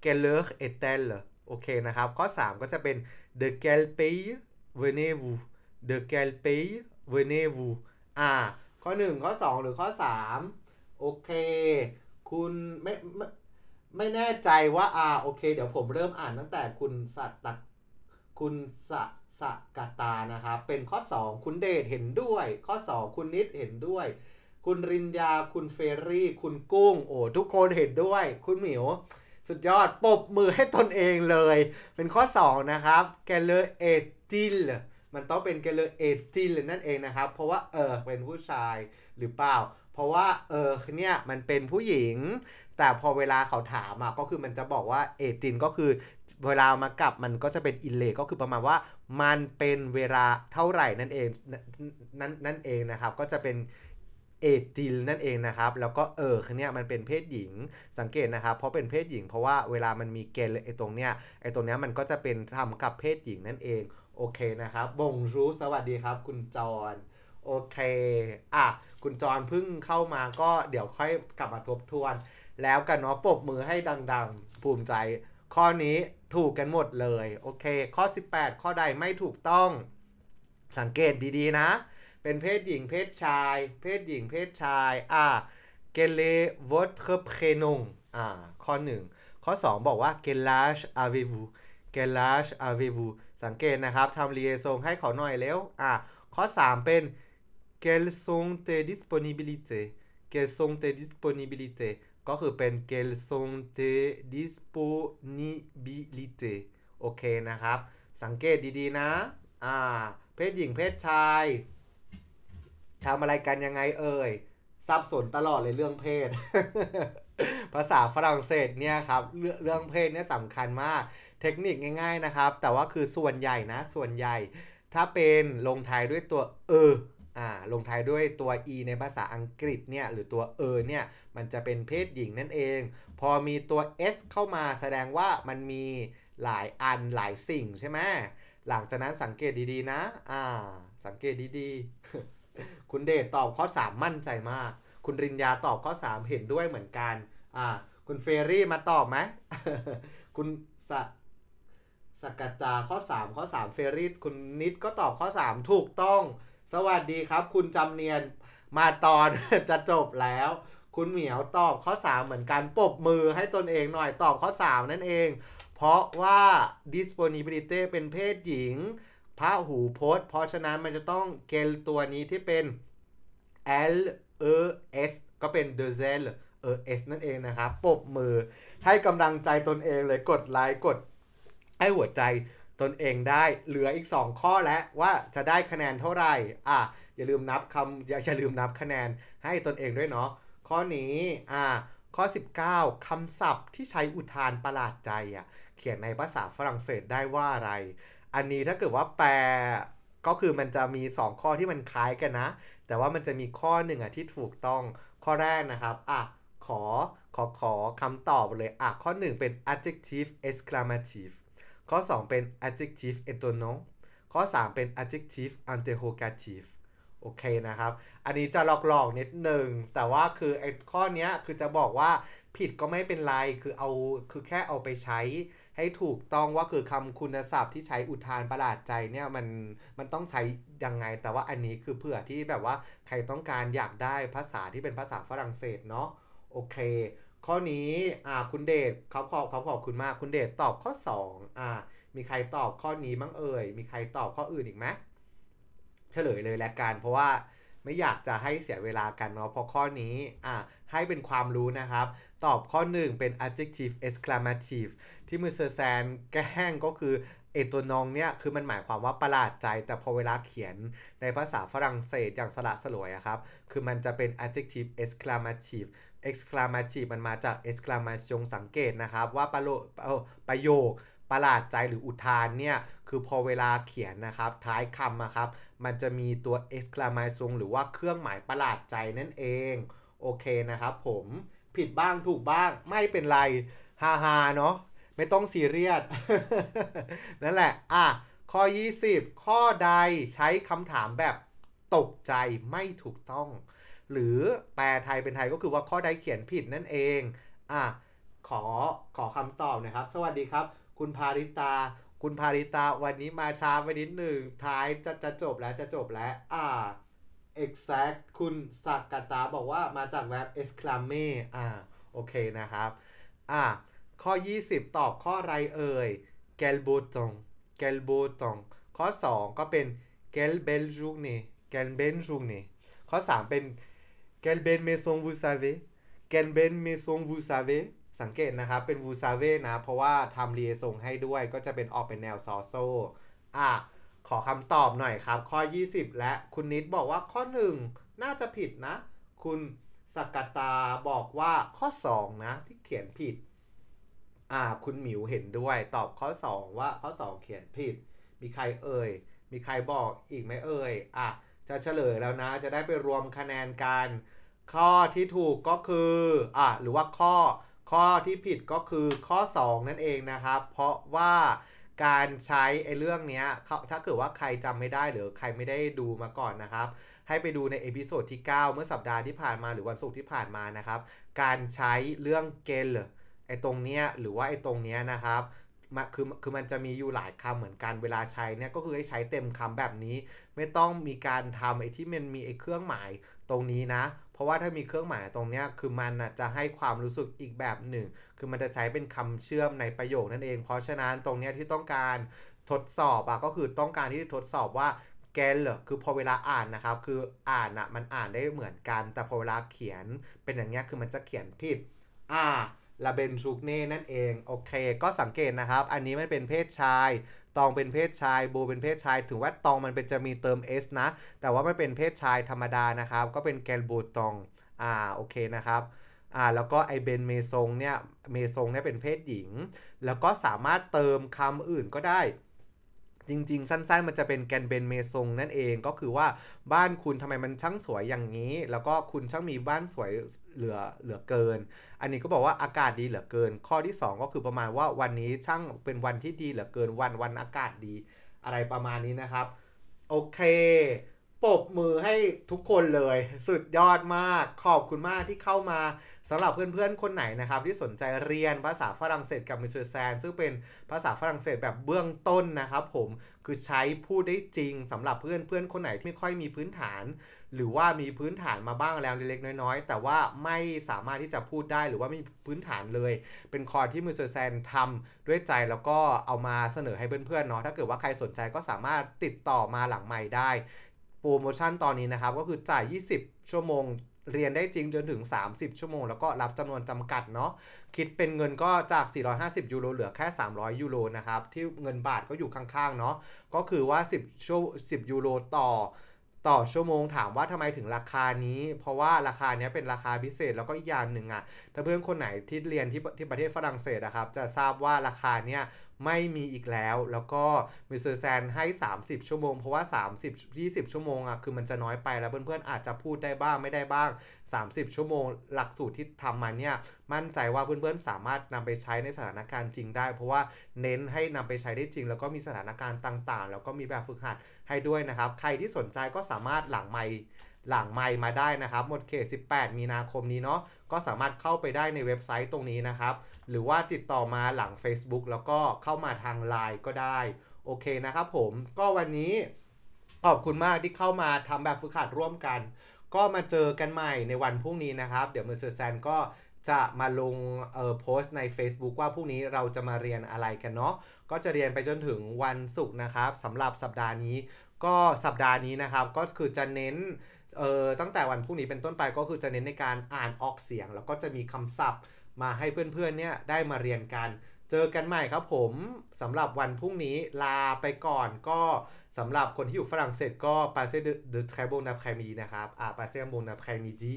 quelle heure est-elle โอเคนะครับข้อ3ก็จะเป็น de quel pays venez-vous de quel pays venez-vous อ่าข้อ1ข้อ2หรือข้อ3โอเคคุณไม่ไม่ไม่แน่ใจว่าอ่าโอเคเดี๋ยวผมเริ่มอ่านตั้งแต่คุณสัตตคุณสะสะกาตานะครับ เป็นข้อ 2 คุณเดชเห็นด้วย ข้อ2คุณนิดเห็นด้วย คุณรินยาคุณเฟรรี่ คุณกุ้งโอ้ทุกคนเห็นด้วยคุณหมิวสุดยอดปบมือให้ตนเองเลย เป็นข้อ2นะครับแกเลเอจิลมันต้องเป็นแกเลเอจิลนั่นเองนะครับเพราะว่าเออเป็นผู้ชายหรือเปล่าเพราะว่า เออเนี่ยมันเป็นผู้หญิง แต่พอเวลาเขาถามอ่ะก็คือมันจะบอกว่าเอจินก็คือ เวลามากลับมันก็จะเป็นอินเลก็คือประมาณว่ามันเป็นเวลาเท่าไหร่นั่นเอง นั่นนั่นเองนะครับ ก็จะเป็นเอจินนั่นเองนะครับ แล้วก็ เออคือเนี่ยมันเป็นเพศหญิง สังเกตนะครับ เพราะเป็นเพศหญิง เพราะว่าเวลามันมีเกณฑ์ไอ้ตรงเนี้ย ไอ้ตรงเนี้ยมันก็จะเป็นทำกับเพศหญิงนั่นเอง โอเคนะครับบงรู้ สวัสดีครับ คุณจอนโอเค อ่ะ คุณจอเพิ่งเข้ามาก็เดี๋ยวค่อยกลับมาทบทวน แล้วกันเนาะปบมือให้ดัง ๆ ภูมิใจ ข้อนี้ถูกกันหมดเลย โอเค ข้อ 18 ข้อใดไม่ถูกต้อง สังเกตดีๆนะ เป็นเพศหญิงเพศชาย เพศหญิงเพศชาย อ่ะเกเลวอตเร์เคนงอ่าข้อ 1 ข้อ 2 บอกว่าเกลาชอาวีบูเกลาชอาวีบูสังเกตนะครับ ทำเรียทรงให้เขาหน่อยแล้วอ่ะ ข้อ 3 เป็น quelles sont tes disponibilités quelles sont tes disponibilités ก็คือเป็น quelles sont tes disponibilités โอเคนะครับ สังเกตดีๆนะอ่าเพศหญิงเพศชายทำอะไรกันยังไงเอ่ยสับสนตลอดเลยเรื่องเพศ ภาษาฝรั่งเศสเนี่ยครับ เรื่องเพศเนี่ยสำคัญมาก เทคนิคง่ายๆนะครับ แต่ว่าคือส่วนใหญ่นะ ส่วนใหญ่ ถ้าเป็นลงท้ายด้วยตัวเออลงท้ายด้วยตัว e ในภาษาอังกฤษเนี่ยหรือตัว e เนี่ยมันจะเป็นเพศหญิงนั่นเอง พอมีตัว s เข้ามาแสดงว่ามันมีหลายอันหลายสิ่งใช่ไหมหลังจากนั้นสังเกตดีๆนะอ่าสังเกตดีๆ คุณเดชตอบข้อ 3 มั่นใจมาก คุณรินยาตอบข้อ 3 เห็นด้วยเหมือนกันอ่าคุณเฟรี่มาตอบไหม คุณสสกัจจาข้อ 3 ข้อ3เฟรี่คุณนิดก็ตอบข้อ 3 ถูกต้องสวัสดีครับ คุณจำเนียนมาตอนจะจบแล้ว คุณเหมียวตอบข้อ 3 เหมือนกัน ปบมือให้ตนเองหน่อย ตอบข้อ 3 นั่นเอง เพราะว่า disponibility เป็นเพศหญิงพระหูพจน์เพราะฉะนั้นมันจะต้องเกลตัวนี้ที่เป็น l e s ก็เป็น the zel เออ S นั่นเองนะครับปบมือ ให้กำลังใจตนเองเลย กดไลค์กดให้หัวใจตนเองได้เหลืออีก 2 ข้อและว่าจะได้คะแนนเท่าไหร่อ่ะอย่าลืมนับคำอย่าอย่าลืมนับคะแนนให้ตนเองด้วยเนาะข้อนี้อ่ะข้อ 19 คำศัพท์ที่ใช้อุทานประหลาดใจอ่ะเขียนในภาษาฝรั่งเศสได้ว่าอะไร อันนี้ถ้าเกิดว่าแปลก็คือมันจะมี 2 ข้อที่มันคล้ายกันนะ แต่ว่ามันจะมีข้อหนึ่งอ่ะที่ถูกต้องข้อแรกนะครับอ่ะขอขอขอคำตอบเลยอ่ะข้อ1เป็น adjective exclamative ข้อ 2 เป็น adjective endonal ข้อ 3 เป็น adjective interrogative โอเคนะครับ อันนี้จะหลอกๆนิดหนึ่ง แต่ว่าคือไอ้ข้อนี้คือจะบอกว่าผิดก็ไม่เป็นไร คือเอา คือแค่เอาไปใช้ให้ถูกต้องว่าคือคำคุณศัพท์ที่ใช้อุทานประหลาดใจเนี่ยมันมันต้องใช้ยังไง แต่ว่าอันนี้คือเผื่อที่แบบว่าใครต้องการอยากได้ภาษาที่เป็นภาษาฝรั่งเศสเนาะ โอเคข้อนี้อ่าคุณเดชเขาขอบเขาขอบคุณมาก คุณเดชตอบข้อ2อ่ามีใครตอบข้อนี้บ้างเอ่ยมีใครตอบข้ออื่นอีกไหมเฉลยเลยและกัน เพราะว่าไม่อยากจะให้เสียเวลากันเนาะเพราะข้อนี้อ่าให้เป็นความรู้นะครับ ตอบข้อ 1 เป็น adjective exclamative ที่มือเซอร์แซนแกล้งก็คือเอตัวนองเนี่ยคือมันหมายความว่าประหลาดใจ แต่พอเวลาเขียนในภาษาฝรั่งเศสอย่างสละสลวยอะครับคือมันจะเป็น adjective exclamative exclamative มันมาจาก exclamation สังเกตนะครับว่าประโลประโยคประหลาดใจหรืออุทานเนี่ย คือพอเวลาเขียนนะครับ ท้ายคำนะครับ มันจะมีตัว exclamation หรือว่าเครื่องหมายประหลาดใจนั่นเอง โอเคนะครับผมผิดบ้างถูกบ้างไม่เป็นไรฮ่าฮาเนาะไม่ต้องซีเรียส นั่นแหละอ่ะข้อ20 ข้อใดใช้คำถามแบบตกใจไม่ถูกต้องหรือแปลไทยเป็นไทยก็คือว่าข้อใดเขียนผิดนั่นเอง อ่ะขอ ขอคำตอบนะครับ สวัสดีครับ คุณพาริตา คุณพาริตาวันนี้มาช้าไปนิดหนึ่ง ท้ายจะจะจบแล้ว จะจบแล้ว อ่า exact คุณสักกตาบอกว่ามาจากเว็บ exclame อ่าโอเคนะครับ อ่าข้อ 20 ตอบข้อไรเอ่ย g e l b o t o n g e l b o t o n ข้อ 2 ก็เป็น g e l b e l j o u g n e g e l b e l j o u g n e ข้อ 3 เป็น quelle belle maison vous savez quelle belle maison vous savez สังเกตนะครับ เป็น vous savez นะ เพราะว่าทำเรียส่งให้ด้วยก็จะเป็นออกเป็นแนวซอโซอ่ะขอคำตอบหน่อยครับ ข้อ 20 และคุณนิดบอกว่าข้อ 1 น่าจะผิดนะ คุณสกตาบอกว่าข้อ 2 นะ ที่เขียนผิดอ่าคุณหมิวเห็นด้วย ตอบข้อ 2 ว่าข้อ 2 เขียนผิด มีใครเอ่ย มีใครบอกอีกไหมเอ่ยอ่ะจะเฉลยแล้วนะ จะได้ไปรวมคะแนนกันข้อที่ถูกก็คืออ่ะหรือว่าข้อ ข้อที่ผิดก็คือข้อ 2 นั่นเองนะครับ เพราะว่าการใช้ไอ้เรื่องนี้ถ้าเกิดว่าใครจำไม่ได้หรือใครไม่ได้ดูมาก่อนนะครับให้ไปดูในเอพิโซดที่9 เมื่อสัปดาห์ที่ผ่านมาหรือวันศุกร์ที่ผ่านมานะครับ การใช้เรื่องเกลไอ้ตรงเนี้ยหรือว่าไอ้ตรงเนี้ยนะครับมาคือคือมันจะมีอยู่หลายคำเหมือนกันเวลาใช้เนี่ย ก็คือให้ใช้เต็มคำแบบนี้ ไม่ต้องมีการทำไอ้ที่มันมีไอ้เครื่องหมายตรงนี้นะ เพราะว่าถ้ามีเครื่องหมายตรงเนี้ยคือมันจะให้ความรู้สึกอีกแบบหนึ่ง คือมันจะใช้เป็นคำเชื่อมในประโยคนั่นเอง เพราะฉะนั้นตรงเนี้ยที่ต้องการทดสอบอะก็คือต้องการที่จะทดสอบว่าแกนเหรอคือพอเวลาอ่านนะครับคืออ่านอะมันอ่านได้เหมือนกันแต่พอเวลาเขียนเป็นอย่างเงี้ยคือมันจะเขียนผิดอ่าลาเบนซูกเน่ นั่นเอง โอเค ก็สังเกตนะครับ อันนี้มันเป็นเพศชาย ตองเป็นเพศชายโบเป็นเพศชาย ถึงว่าตองมันเป็นจะมีเติม S นะ แต่ว่าไม่เป็นเพศชายธรรมดานะครับ ก็เป็นแกลโบตอง อ่า โอเค นะครับ อ่า แล้วก็ไอเบนเมซงเนี่ย เมซงเนี่ยเป็นเพศหญิง แล้วก็สามารถเติมคำอื่นก็ได้จริงๆสั้นๆ มันจะเป็นแกนเบนเมซงนั่นเองก็คือว่าบ้านคุณทำไมมันช่างสวยอย่างนี้ แล้วก็คุณช่างมีบ้านสวยเหลือเหลือเกิน อันนี้ก็บอกว่าอากาศดีเหลือเกิน ข้อที่ 2 ก็คือประมาณว่าวันนี้ช่างเป็นวันที่ดีเหลือเกิน วันวันอากาศดีอะไรประมาณนี้นะครับ โอเคปบมือให้ทุกคนเลย สุดยอดมาก ขอบคุณมากที่เข้ามาสำหรับเพื่อนๆคนไหนนะครับที่สนใจเรียนภาษาฝรั่งเศสกับมิสเตอร์แซน ซึ่งเป็นภาษาฝรั่งเศสแบบเบื้องต้นนะครับผมคือใช้พูดได้จริงสำหรับเพื่อนๆคนไหนที่ไม่ค่อยมีพื้นฐาน หรือว่ามีพื้นฐานมาบ้างแล้วเล็กๆน้อยๆแต่ว่าไม่สามารถที่จะพูดได้หรือว่าไม่มีพื้นฐานเลย เป็นคอร์สที่มิสเตอร์แซนทำด้วยใจแล้วก็เอามาเสนอให้เพื่อนๆเนาะถ้าเกิดว่าใครสนใจก็สามารถติดต่อมาหลังไม่ได้โปรโมชั่นตอนนี้นะครับก็คือจ่าย 20 ชั่วโมงเรียนได้จริงจนถึง 30 ชั่วโมง แล้วก็รับจำนวนจำกัดเนาะคิดเป็นเงินก็จาก 450 ยูโรเหลือแค่ 300ยูโรนะครับที่เงินบาทก็อยู่ข้าง ๆ เนาะก็คือว่า 10ชั่ว10ยูโรต่อ ต่อชั่วโมงถามว่าทำไมถึงราคานี้ เพราะว่าราคานี้เป็นราคาพิเศษแล้วก็อีกอย่างหนึ่งอะ่ะ ถ้าเพื่อนคนไหนที่เรียนที่ที่ประเทศฝรั่งเศสนะครับ จะทราบว่าราคาเนี้ยไม่มีอีกแล้ว แล้วก็มิสเตอร์แซนให้ 30 ชั่วโมง เพราะว่า 30 20 ชั่วโมงอะคือมันจะน้อยไปแล้วเพื่อนๆอาจจะพูดได้บ้างไม่ได้บ้าง 30 ชั่วโมงหลักสูตรที่ทำมาเนี่ยมั่นใจว่าเพื่อนๆสามารถนำไปใช้ในสถานการณ์จริงได้ เพราะว่าเน้นให้นำไปใช้ได้จริง แล้วก็มีสถานการณ์ต่าง ๆ แล้วก็มีแบบฝึกหัดให้ด้วยนะครับ ใครที่สนใจก็สามารถหลังไมหลังไมมาได้นะครับหมดเขต 18 มีนาคมนี้เนาะก็สามารถเข้าไปได้ในเว็บไซต์ตรงนี้นะครับหรือว่าติดต่อมาหลัง Facebook แล้วก็เข้ามาทาง Line ก็ได้โอเคนะครับผม ก็วันนี้ขอบคุณมากที่เข้ามาทำแบบฝึกหัดร่วมกัน ก็มาเจอกันใหม่ในวันพรุ่งนี้นะครับเดี๋ยวมือเซอร์แซนก็ จะมาลงเอ่อโพสต์ใน Facebook ว่าพรุ่งนี้เราจะมาเรียนอะไรกันเนาะก็จะเรียนไปจนถึงวันศุกร์นะครับสำหรับสัปดาห์นี้ ก็สัปดาห์นี้นะครับ ก็คือจะเน้นเอ่อตั้งแต่วันพรุ่งนี้เป็นต้นไปก็คือจะเน้นในการอ่านออกเสียง แล้วก็จะมีคำศัพท์มาให้เพื่อนๆเนี่ยได้มาเรียนกัน เจอกันใหม่ครับผมสำหรับวันพรุ่งนี้ลาไปก่อนก็สำหรับคนที่อยู่ฝรั่งเศสก็ปาเซ่เดอะทริบงนาพมีนะครับอ่าปาเซ่บงนาพมีจี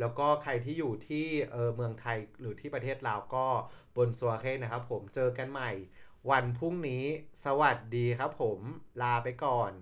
แล้วก็ใครที่อยู่ที่เออเมืองไทยหรือที่ประเทศลาวก็บนสัวเคนะครับผมเจอกันใหม่ วันพรุ่งนี้สวัสดีครับผมลาไปก่อน